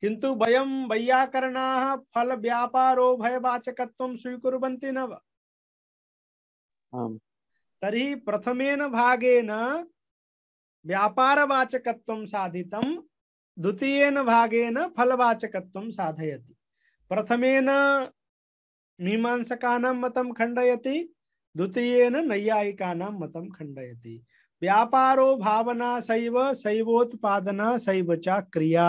किंतु भयम वैयाकरणा फल व्यापारो भयवाचक स्वीकुवन्ति न तरी प्रथम भागेन व्यापारवाचक साधित द्वितीय भागेन फलवाचक साधयति प्रथमेन मीमांसका मत खण्डयति द्वितीयन नैयायिका मतं खण्डयति व्यापारो भावना सैव सैवोत्पादना सैव च क्रिया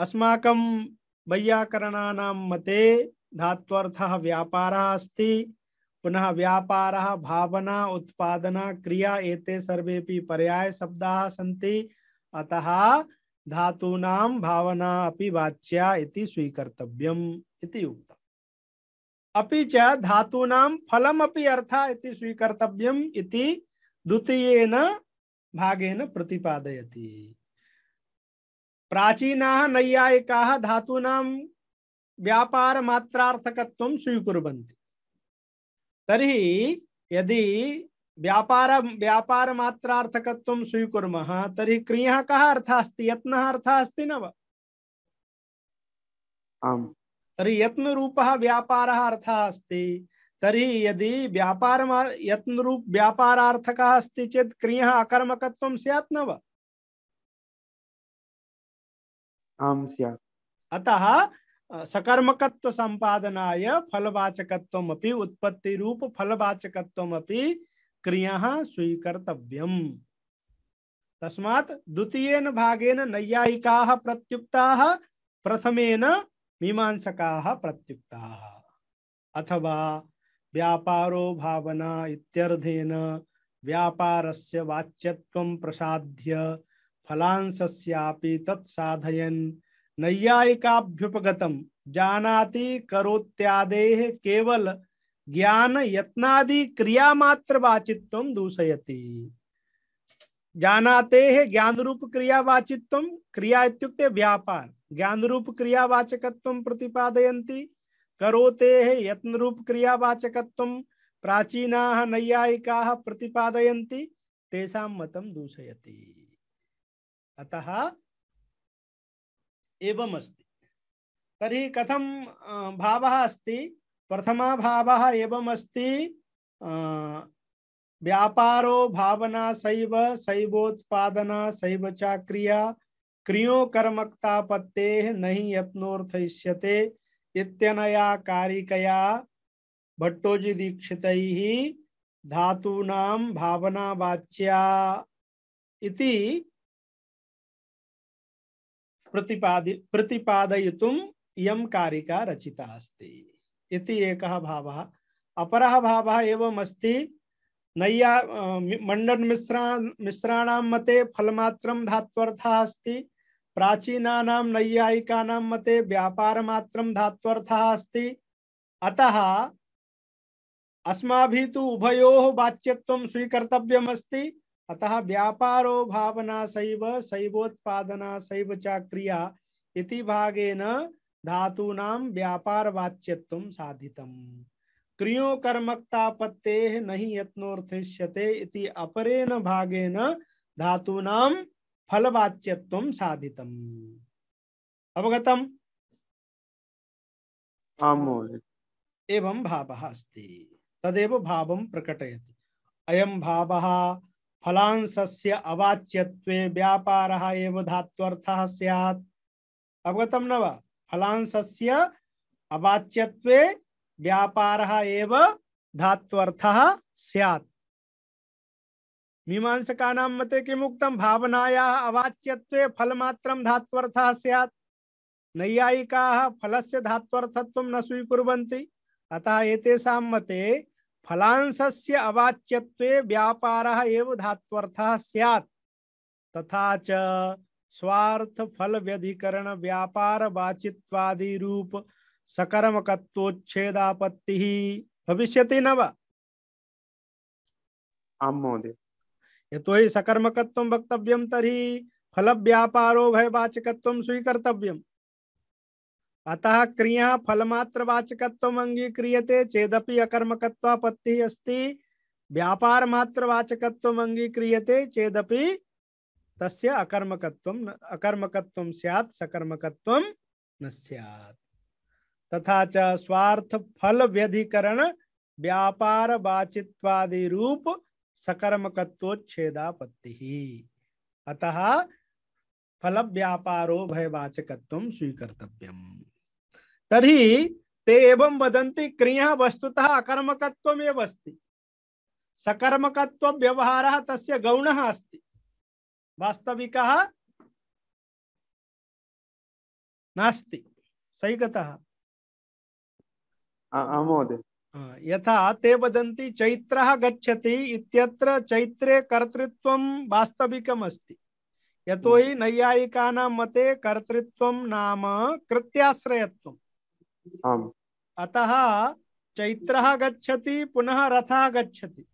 अस्माक वैयाकरण मते धात्वर्थः व्यापार अस्ति पुनः व्यापार भावना उत्पादना क्रिया एते सर्वे पर्याय शब्द सी अतः धातूना भावना अभी वाच्या इति उक्त अभी उक्तम् अपि च धातूनां फलमपि अर्थः इति स्वीकर्तव्यम् भागेन प्रतिपादयति प्राचीना नैयायिका धातूना व्यापार मात्रार्थकत्व स्वीकुवन्ति तरी यदि व्यापार व्यापार मात्रार्थकत्व स्वीकु तरी क्रिय कः अस्त अस्ति यत्नः अर्थः न तरी यत्न तर्हि यत्नरूपः व्यापारः अर्थः यदि व्यापार यत्न व्यापाराथक अस्त चेत क्रिय अकर्मक सैत् न वा आम अतः सकर्मकत्व संपादनाय फलवाचकत्वम उत्पत्ति रूप फलवाचकत्वम क्रिया स्वीकर्तव्यम तस्मात् द्वितीयन भागेन नैयायिका प्रत्युक्ता प्रथमेन मीमांसका प्रत्युक्ता अथवा व्यापारो भावना इत्यर्थेन व्यापारस्य वाच्यत्वं प्रसाद्य फलांशस्यापि तत्साधयन् नैयायिकाभ्युपगतम जानाति करोत्यादेह केवल ज्ञान यत्नादि क्रिया मात्र वाचित्व दूषयति जानाते है ज्ञान रूप क्रिया वाचित्व क्रिया इत्युक्ते व्यापार ज्ञान रूप क्रिया वाचकत्व प्रतिपादयन्ति करोते है यत्न रूप क्रिया वाचकत्व प्राचीना नैयायिका प्रतिपादयन्ति तेषां मतं दूषयति अतः एवं अस्ति कथम भाव अस्त प्रथम भाव एवं व्यापारो भावना सैव शैवोत्पादना सैव चा क्रिया क्रियो कर्मक्तापत्ते नहीं यत्नोर्थयते इत्यनया कारिकया भट्टोजी दीक्षित भावना भावनावाच्या इति प्रतिपादि प्रतिपादयितुम यम कारिका रचिता अस्ति एक भाव अपर भाव भावः नैया मंडन मिश्रा मिश्राण मते फलमात्र धात्थ अस्त प्राचीना नैयायिका मते मात्र धात्थ अस्त अतः अस्माभिः तो उभ्यम स्वीकर्तव्यमस्ती अतः व्यापारो भावना सैव सैवोत्पादना सैव च क्रिया इति भागेन धातूनाम व्यापार वाच्यत्व साधितम क्रियो कर्मकता पत्ते नहीं यत्नोर्थिष्यते इति अपरेण भागेन धातूनाम फलवाच्यत्व साधितम अवगतम एवं भाव अस्ति तदेव भाव प्रकटयति अयम भाव फलांशस्य अवाच्यत्वे व्यापारः एव धात्वर्थः स्यात् अवगतं न वा फलांशस्य अवाच्यत्वे व्यापारः एव धात्वर्थः स्यात् मीमांसकानां मते किमुक्तं भावनायाः अवाच्यत्वे फलमात्रं धात्वर्थः स्यात् नैयायिकाः फलस्य धात्वर्थत्वं न स्वीकुर्वन्ति अतः एतेषां मते फलांशस्य अवाच्यत्वे व्यापारः एव धात्वर्थः स्यात् तथा च स्वार्थ फल व्यधिकरण व्यापार वाचित्वादि रूप सकर्मकत्वोच्छेदापत्तिः भविष्यति न वा आं महोदय यतो हि सकर्मकत्वं वक्तव्यं तर्हि फलव्यापारो भयवाचकत्वं स्वीकर्तव्यम् अतः क्रिया फलमात्रवाचकत्वम् अङ्गीक्रियते चेदपि अकर्मकत्वापत्ति अस्ति व्यापार व्यापारमात्रवाचकत्वम् अङ्गीक्रियते चेदपि तस्य अकर्मकत्वं अकर्मकत्वं स्यात् सकर्मकत्वं न स्यात् तथा च स्वार्थ फल व्यधिकरण व्यापार वाचित्वादि रूप सकर्मकत्वोच्छेदापत्ति अतः फल व्यापारो भयवाचकत्व स्वीकर्तव्यम् तरी ते एवं वदंती क्रिया वस्तुतः अकर्मकत्व अस्ति सकर्मकत्वव्यवहारः तस्य गौणः अस्ति वास्तविकः नास्ति सही गतः यथा ते वदन्ति चैत्रः गच्छति इत्यत्र चैत्रे कर्तृत्वं वास्तविकम् यतो यतोहि नैयायिकानां मते कर्तृत्वं नाम कृत्याश्रयत्वं अतः चैत्र गच्छति पुनः रथः गच्छति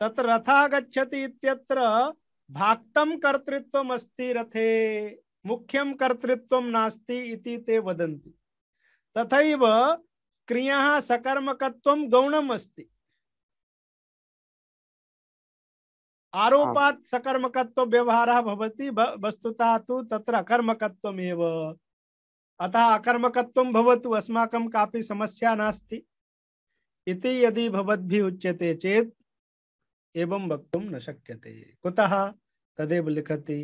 तत्र रथः गच्छति इत्यत्र भाक्तं कर्तृत्वम् अस्ति रथे मुख्यं कर्तृत्वं नास्ति इति ते वदन्ति तथैव क्रियाः सकर्मकत्वं गौणम् अस्ति आरोपात् सकर्मकत्व व्यवहारः भवति वस्तुतः तु तत्र अकर्मकत्वमेव अतः अकर्मकत्व भवतु अस्माकं कापि समस्या नास्ति इति यदि भवद्भि उच्यते चेत एवं वक्तुं न शक्यते कुतः तदेव लिखति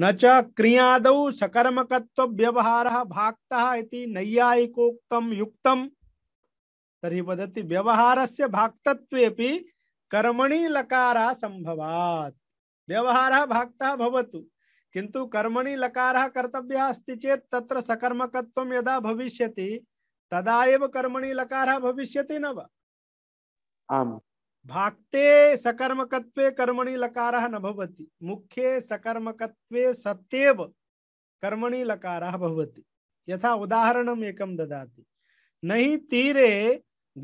न च क्रियादौ सकर्मकत्वव्यवहारः भाक्तः इति नैयायिकोक्तं युक्तं तर्हि वदति व्यवहारस्य भाक्तत्वेपि कर्मणि लकारा संभवात् व्यवहारः भाक्तः भवतु किंतु कर्मणि लकार कर्तव्य अस्त चेत तत्र सकर्मकत्व यदा भविष्य तदा कर्मणि लकार भविष्य न आम भाक्ते सकर्मकत्वे कर्मणि लकार न भवति मुख्ये सकर्मकत्वे सत्येव कर्मणि लकार भवति यथा उदाहरणम् एकं ददाति नहि तीरे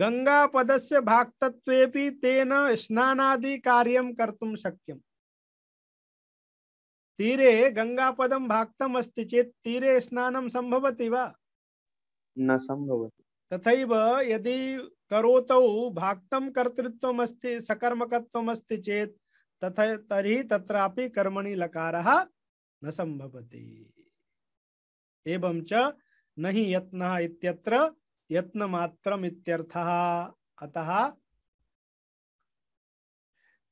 गंगा पदस्य भाक्तत्वेपि तेन स्नानादि कार्यम कर्तुम शक्यम् तीरे गंगा पदम भागतम अस्त चेत तीरे स्नान संभवती व न सम्भवति तथा यदि करोत भाक्तं कर्तृत्व अस्ति सकर्मकत्वम् अस्ति चेत् तथा तर्हि तत्रापि कर्मणि लकार न संभवती एवं च नहीं यत्न यत्नः इत्यत्र यत्नमात्रम् इत्यर्थः अतः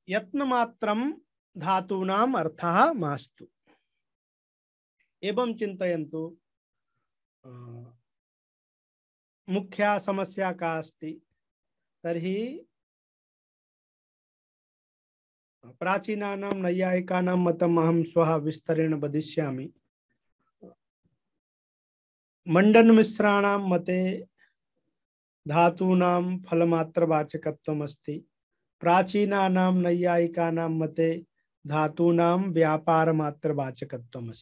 यत्नमात्रम् धातूना अर्थ मास्तु एवं चिन्तयन्तु मुख्या समस्या का अस्ति तर्हि प्राचीनानां नैयायिकानां मतम् अहं श्वः विस्तरेण मंडन मिश्राण मते धातूना फलमात्रवाचकत्वमस्ति प्राचीना नैयायिका मते धातूना व्यापार मात्र सैकतः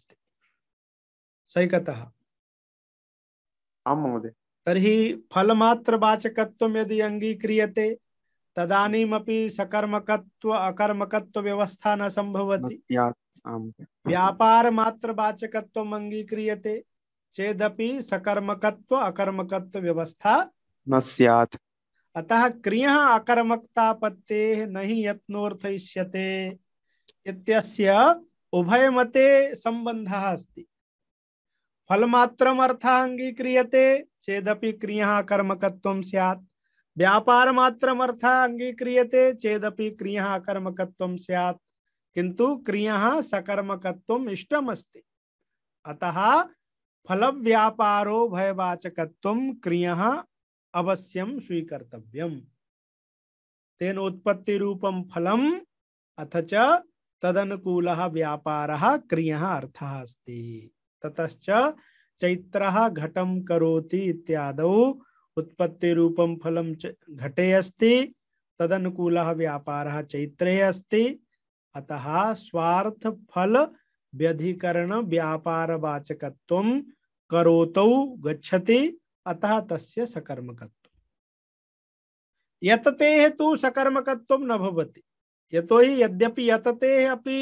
सही महोदय तरी फलमात्रवाचकत्वं यदि अंगीक्रीय से तदनीमी सकर्मक अकर्मक व्यवस्था न संभव व्यापार मात्रवाचक अंगीक्रीय से चेदपी सकर्मक अकर्मक व्यवस्था न सैत अतः क्रियः अकर्मकतापत्ते नहीं यत्नोर्थयिष्यते इत्यस्य उभयमते संबंध अस्त फलमात्रम् अर्थः अङ्गीक्रियते चेदपि क्रियः कर्मकत्वं स्यात् व्यापारमात्रम् अर्थः अङ्गीक्रियते चेदपि क्रियः कर्मकत्वं स्यात् किन्तु क्रियः सकर्मकत्वम् इष्टमस्ति अतः फलव्यापारो भयवाचक क्रियः अवश्य स्वीकर्तव्यम् तेन उत्पत्ति फलम अथ च तदनुकूल व्यापार क्रिय अर्थ अस्त ततश्च चैत्र घटम करोति इत्याद उत्पत्ति रूपम फलम घटे अस्त तदनुकूल व्यापार चैत्रे अस्त अतः स्वार्थ फल व्यधिकरण व्यापार वाचक करोत गच्छति अतः तस्य सकर्मकत्व यतते हेतु सकर्मकत्व न भवति ही यद्यपि यतते अपि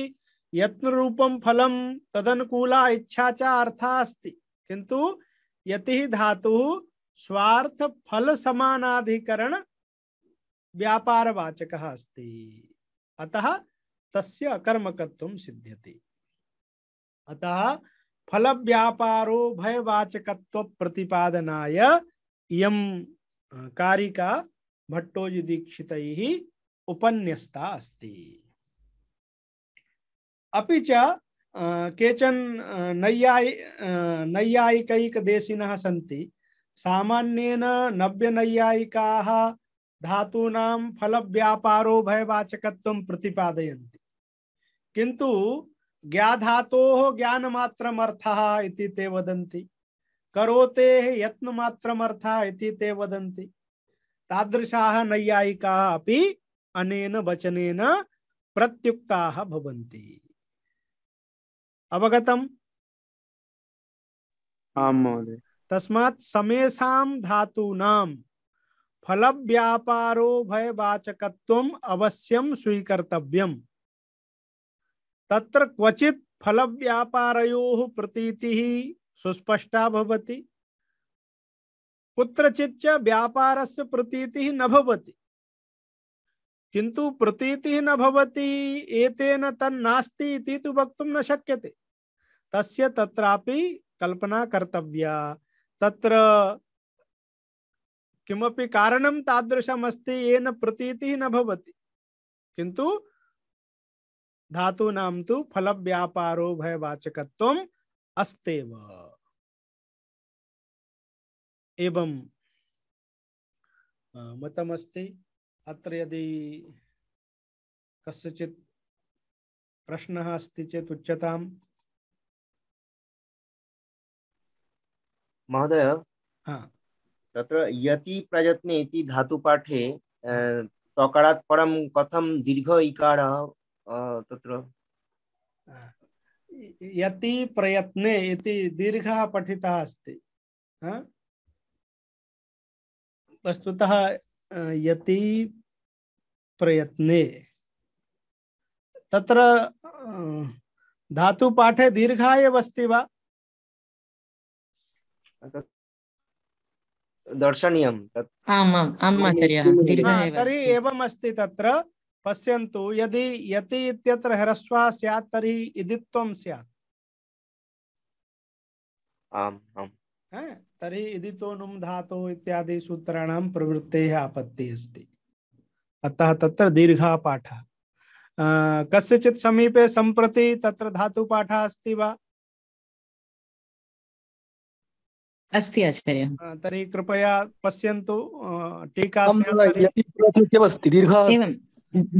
यत्न रूपम फलम तदनुकूला इच्छा च अर्थास्ति किंतु यति धातु स्वार्थ फल समानाधिकरण वाचक अस्ति अतः तस्य अकर्मकत्वं सिद्ध्यति अतः फल व्यापारो वाचकत्व प्रतिपादनाय इयम कारिका भट्टोजी दीक्षित उपन्यस्ता अस्ति अपि च केचन नैयायि नैयायिकैकदेशिनः सन्ति सामान्येन नव्यनैयायिकाः धातूनां फलव्यापारो भयवाचकत्वं प्रतिपादयन्ति किन्तु ज्ञाधातोः ज्ञानमात्रमर्थः इति ते वदन्ति करोतेः यत्नमात्रमर्थः इति ते वदन्ति तादृशाः नैयायिकाः अपि अनेन वचनेन प्रत्युक्ताः भवन्ति अवगतम् आं महोदय तस्मात् समेषां धातूनां फलव्यापारो भयवाचकत्वम् अवश्यं स्वीकर्तव्यम् तत्र क्वचित् फलव्यापारयोः प्रतीतिः सुस्पष्टा भवति कुत्रचित् च व्यापारस्य प्रतीतिः न भवति किंतु प्रतीति न भवति एतेन तन्नास्ति इति तु वक्तुं न शक्यते तस्य तत्रापि कल्पना कर्तव्या तत्र किमपि कारणं तादृशमस्ति येन प्रतीतिः न भवति किन्तु धातूनां तु फलव्यापारो भयवाचकत्वम् अस्तेव एवं मतमस्ति अत्र यदि कस्यचित् प्रश्नः अस्ति चेत् उच्यताम् महोदय हाँ. तत्र यति प्रयत्ने इति धातुपाठे तकारात् परं कथं दीर्घ इकारः तत्र यति प्रयत्ने इति दीर्घः पठितः अस्ति वस्तुतः यति प्रयत्ने तत्र धातुपाठे दीर्घा एव अस्ति वा दर्शनीयं तर्हि अस्ति तत्र पश्यन्तु यदि यति इत्यत्र ह्रस्वः स्यात् तर्हि इदित्वं स्यात् आम् आम् तर्हि इदितो नुम् धातो इत्यादि सूत्राणां प्रवृत्तेः आपत्तिः अस्ति अतः तत्र दीर्घा पाठ कस्यचित् समीपे सम्प्रति तत्र धातु पाठ अस्ति वा अस्ति आचार्य तर्हि कृपया पश्यन्तु टीका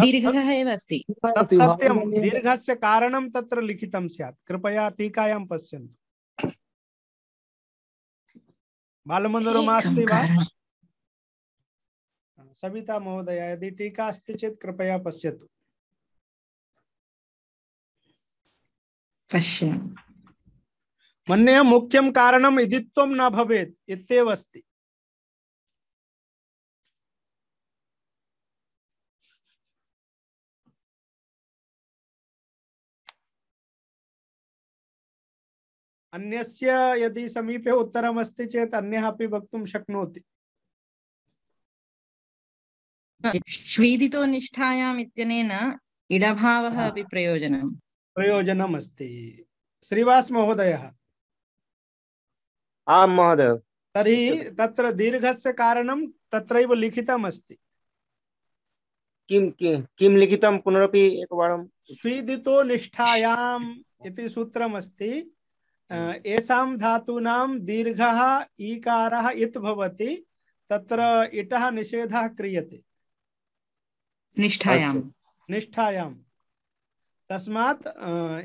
दीर्घः एव अस्ति सत्यं दीर्घस्य कारणं तत्र लिखितं स्यात् कृपया टीकायां पश्यन्तु बालमन्दिरमास्ति वा सविता महोदय यदि टीका अस्ति चेत् कृपया पश्यतु पश्यामि मन्ये मुख्यं कारणम् इदित्वं न भवेत् इत्येव अस्ति अन्यस्य यदि समीपे उत्तरमस्ति चेत् अन्यः अपि वक्तुं शक्नोति हाँ। श्वेदितो निष्ठायाम् इत्यनेन इडभावः हाँ। अपि प्रयोजनम् प्रयोजनम् अस्ति श्रीवास महोदयः आम् महोदय तर्हि तत्र दीर्घस्य कारणं तत्रैव लिखितम् अस्ति किं किं किं लिखितं पुनरपि एकवारं स्वीदितो निष्ठायाम् इति सूत्रमस्ति एषां हाँ। धातूनां दीर्घः ईकारः इत् भवति तत्र इटः निषेधः क्रियते निष्ठायाम निष्ठायाम तस्मात्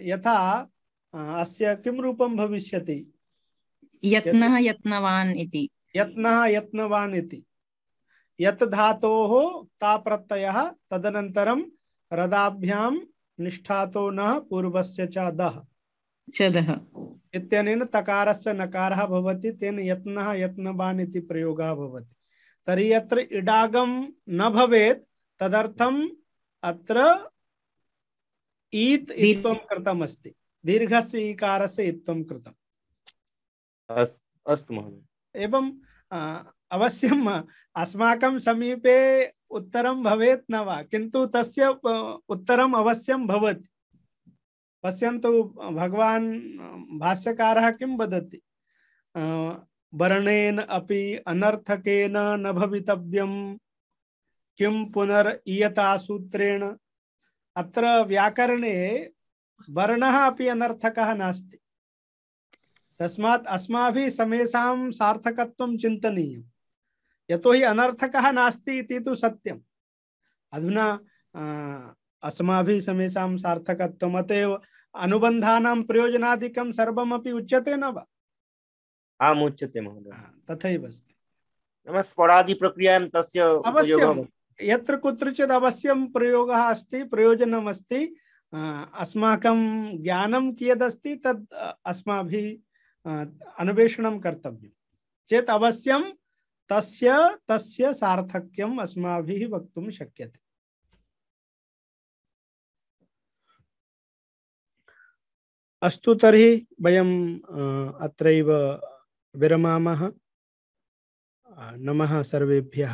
यथा अस्य किम रूपं भविष्यति यत्नः यत्नवान इति यत्नः यत्नवान् इति यत् धातोः ताप्रत्ययः तदनन्तरं रदाभ्यां निष्ठातो न पूर्वस्य च दः चदः इत्यनेन तकारस्य नकारः भवति तेन यत्नः यत्नवान इति प्रयोगः भवति तर्हि यत्र इडागम न भवेत् तदर्थम अत्र ईत इत्वं कृतम अस्ति दीर्घस्य ईकारस्य इत्वं कृतम अस्तु महोदय एवं अवश्यम अस्माकं समीपे उत्तरं भवेत् न वा किन्तु तस्य उत्तरं अवश्यं भवति पश्यन्तु भगवान् भाष्यकारः किं वदति वर्णेन अपि अनर्थकेन न भवितव्यं किम पुनर्यता सूत्रेण अत्र व्याकरणे वर्णः अपि अनर्थकः नास्ति तस्मात् अस्माभिः समेषां सार्थकत्वं चिन्तनीयं यतो हि अनर्थकः नास्ति इति तु सत्यम् अधुना अस्माभिः समेषां सार्थकत्वम् अत एव अनुबन्धानां प्रयोजनादिकं सर्वमपि उच्यते न वा आम् उच्यते महोदय तथैव अस्ति नाम तस्य यत्र कुत्रचित् अवश्यं प्रयोगः अस्ति प्रयोजनम् अस्ति अस्माकं ज्ञानं कियदस्ति तद् अस्माभिः अन्वेषणं कर्तव्यं चेत् अवश्यं तस्य तस्य सार्थक्यम् अस्माभिः वक्तुं शक्यते अस्तु तर्हि वयम् अत्रैव विरमामः नमः सर्वेभ्यः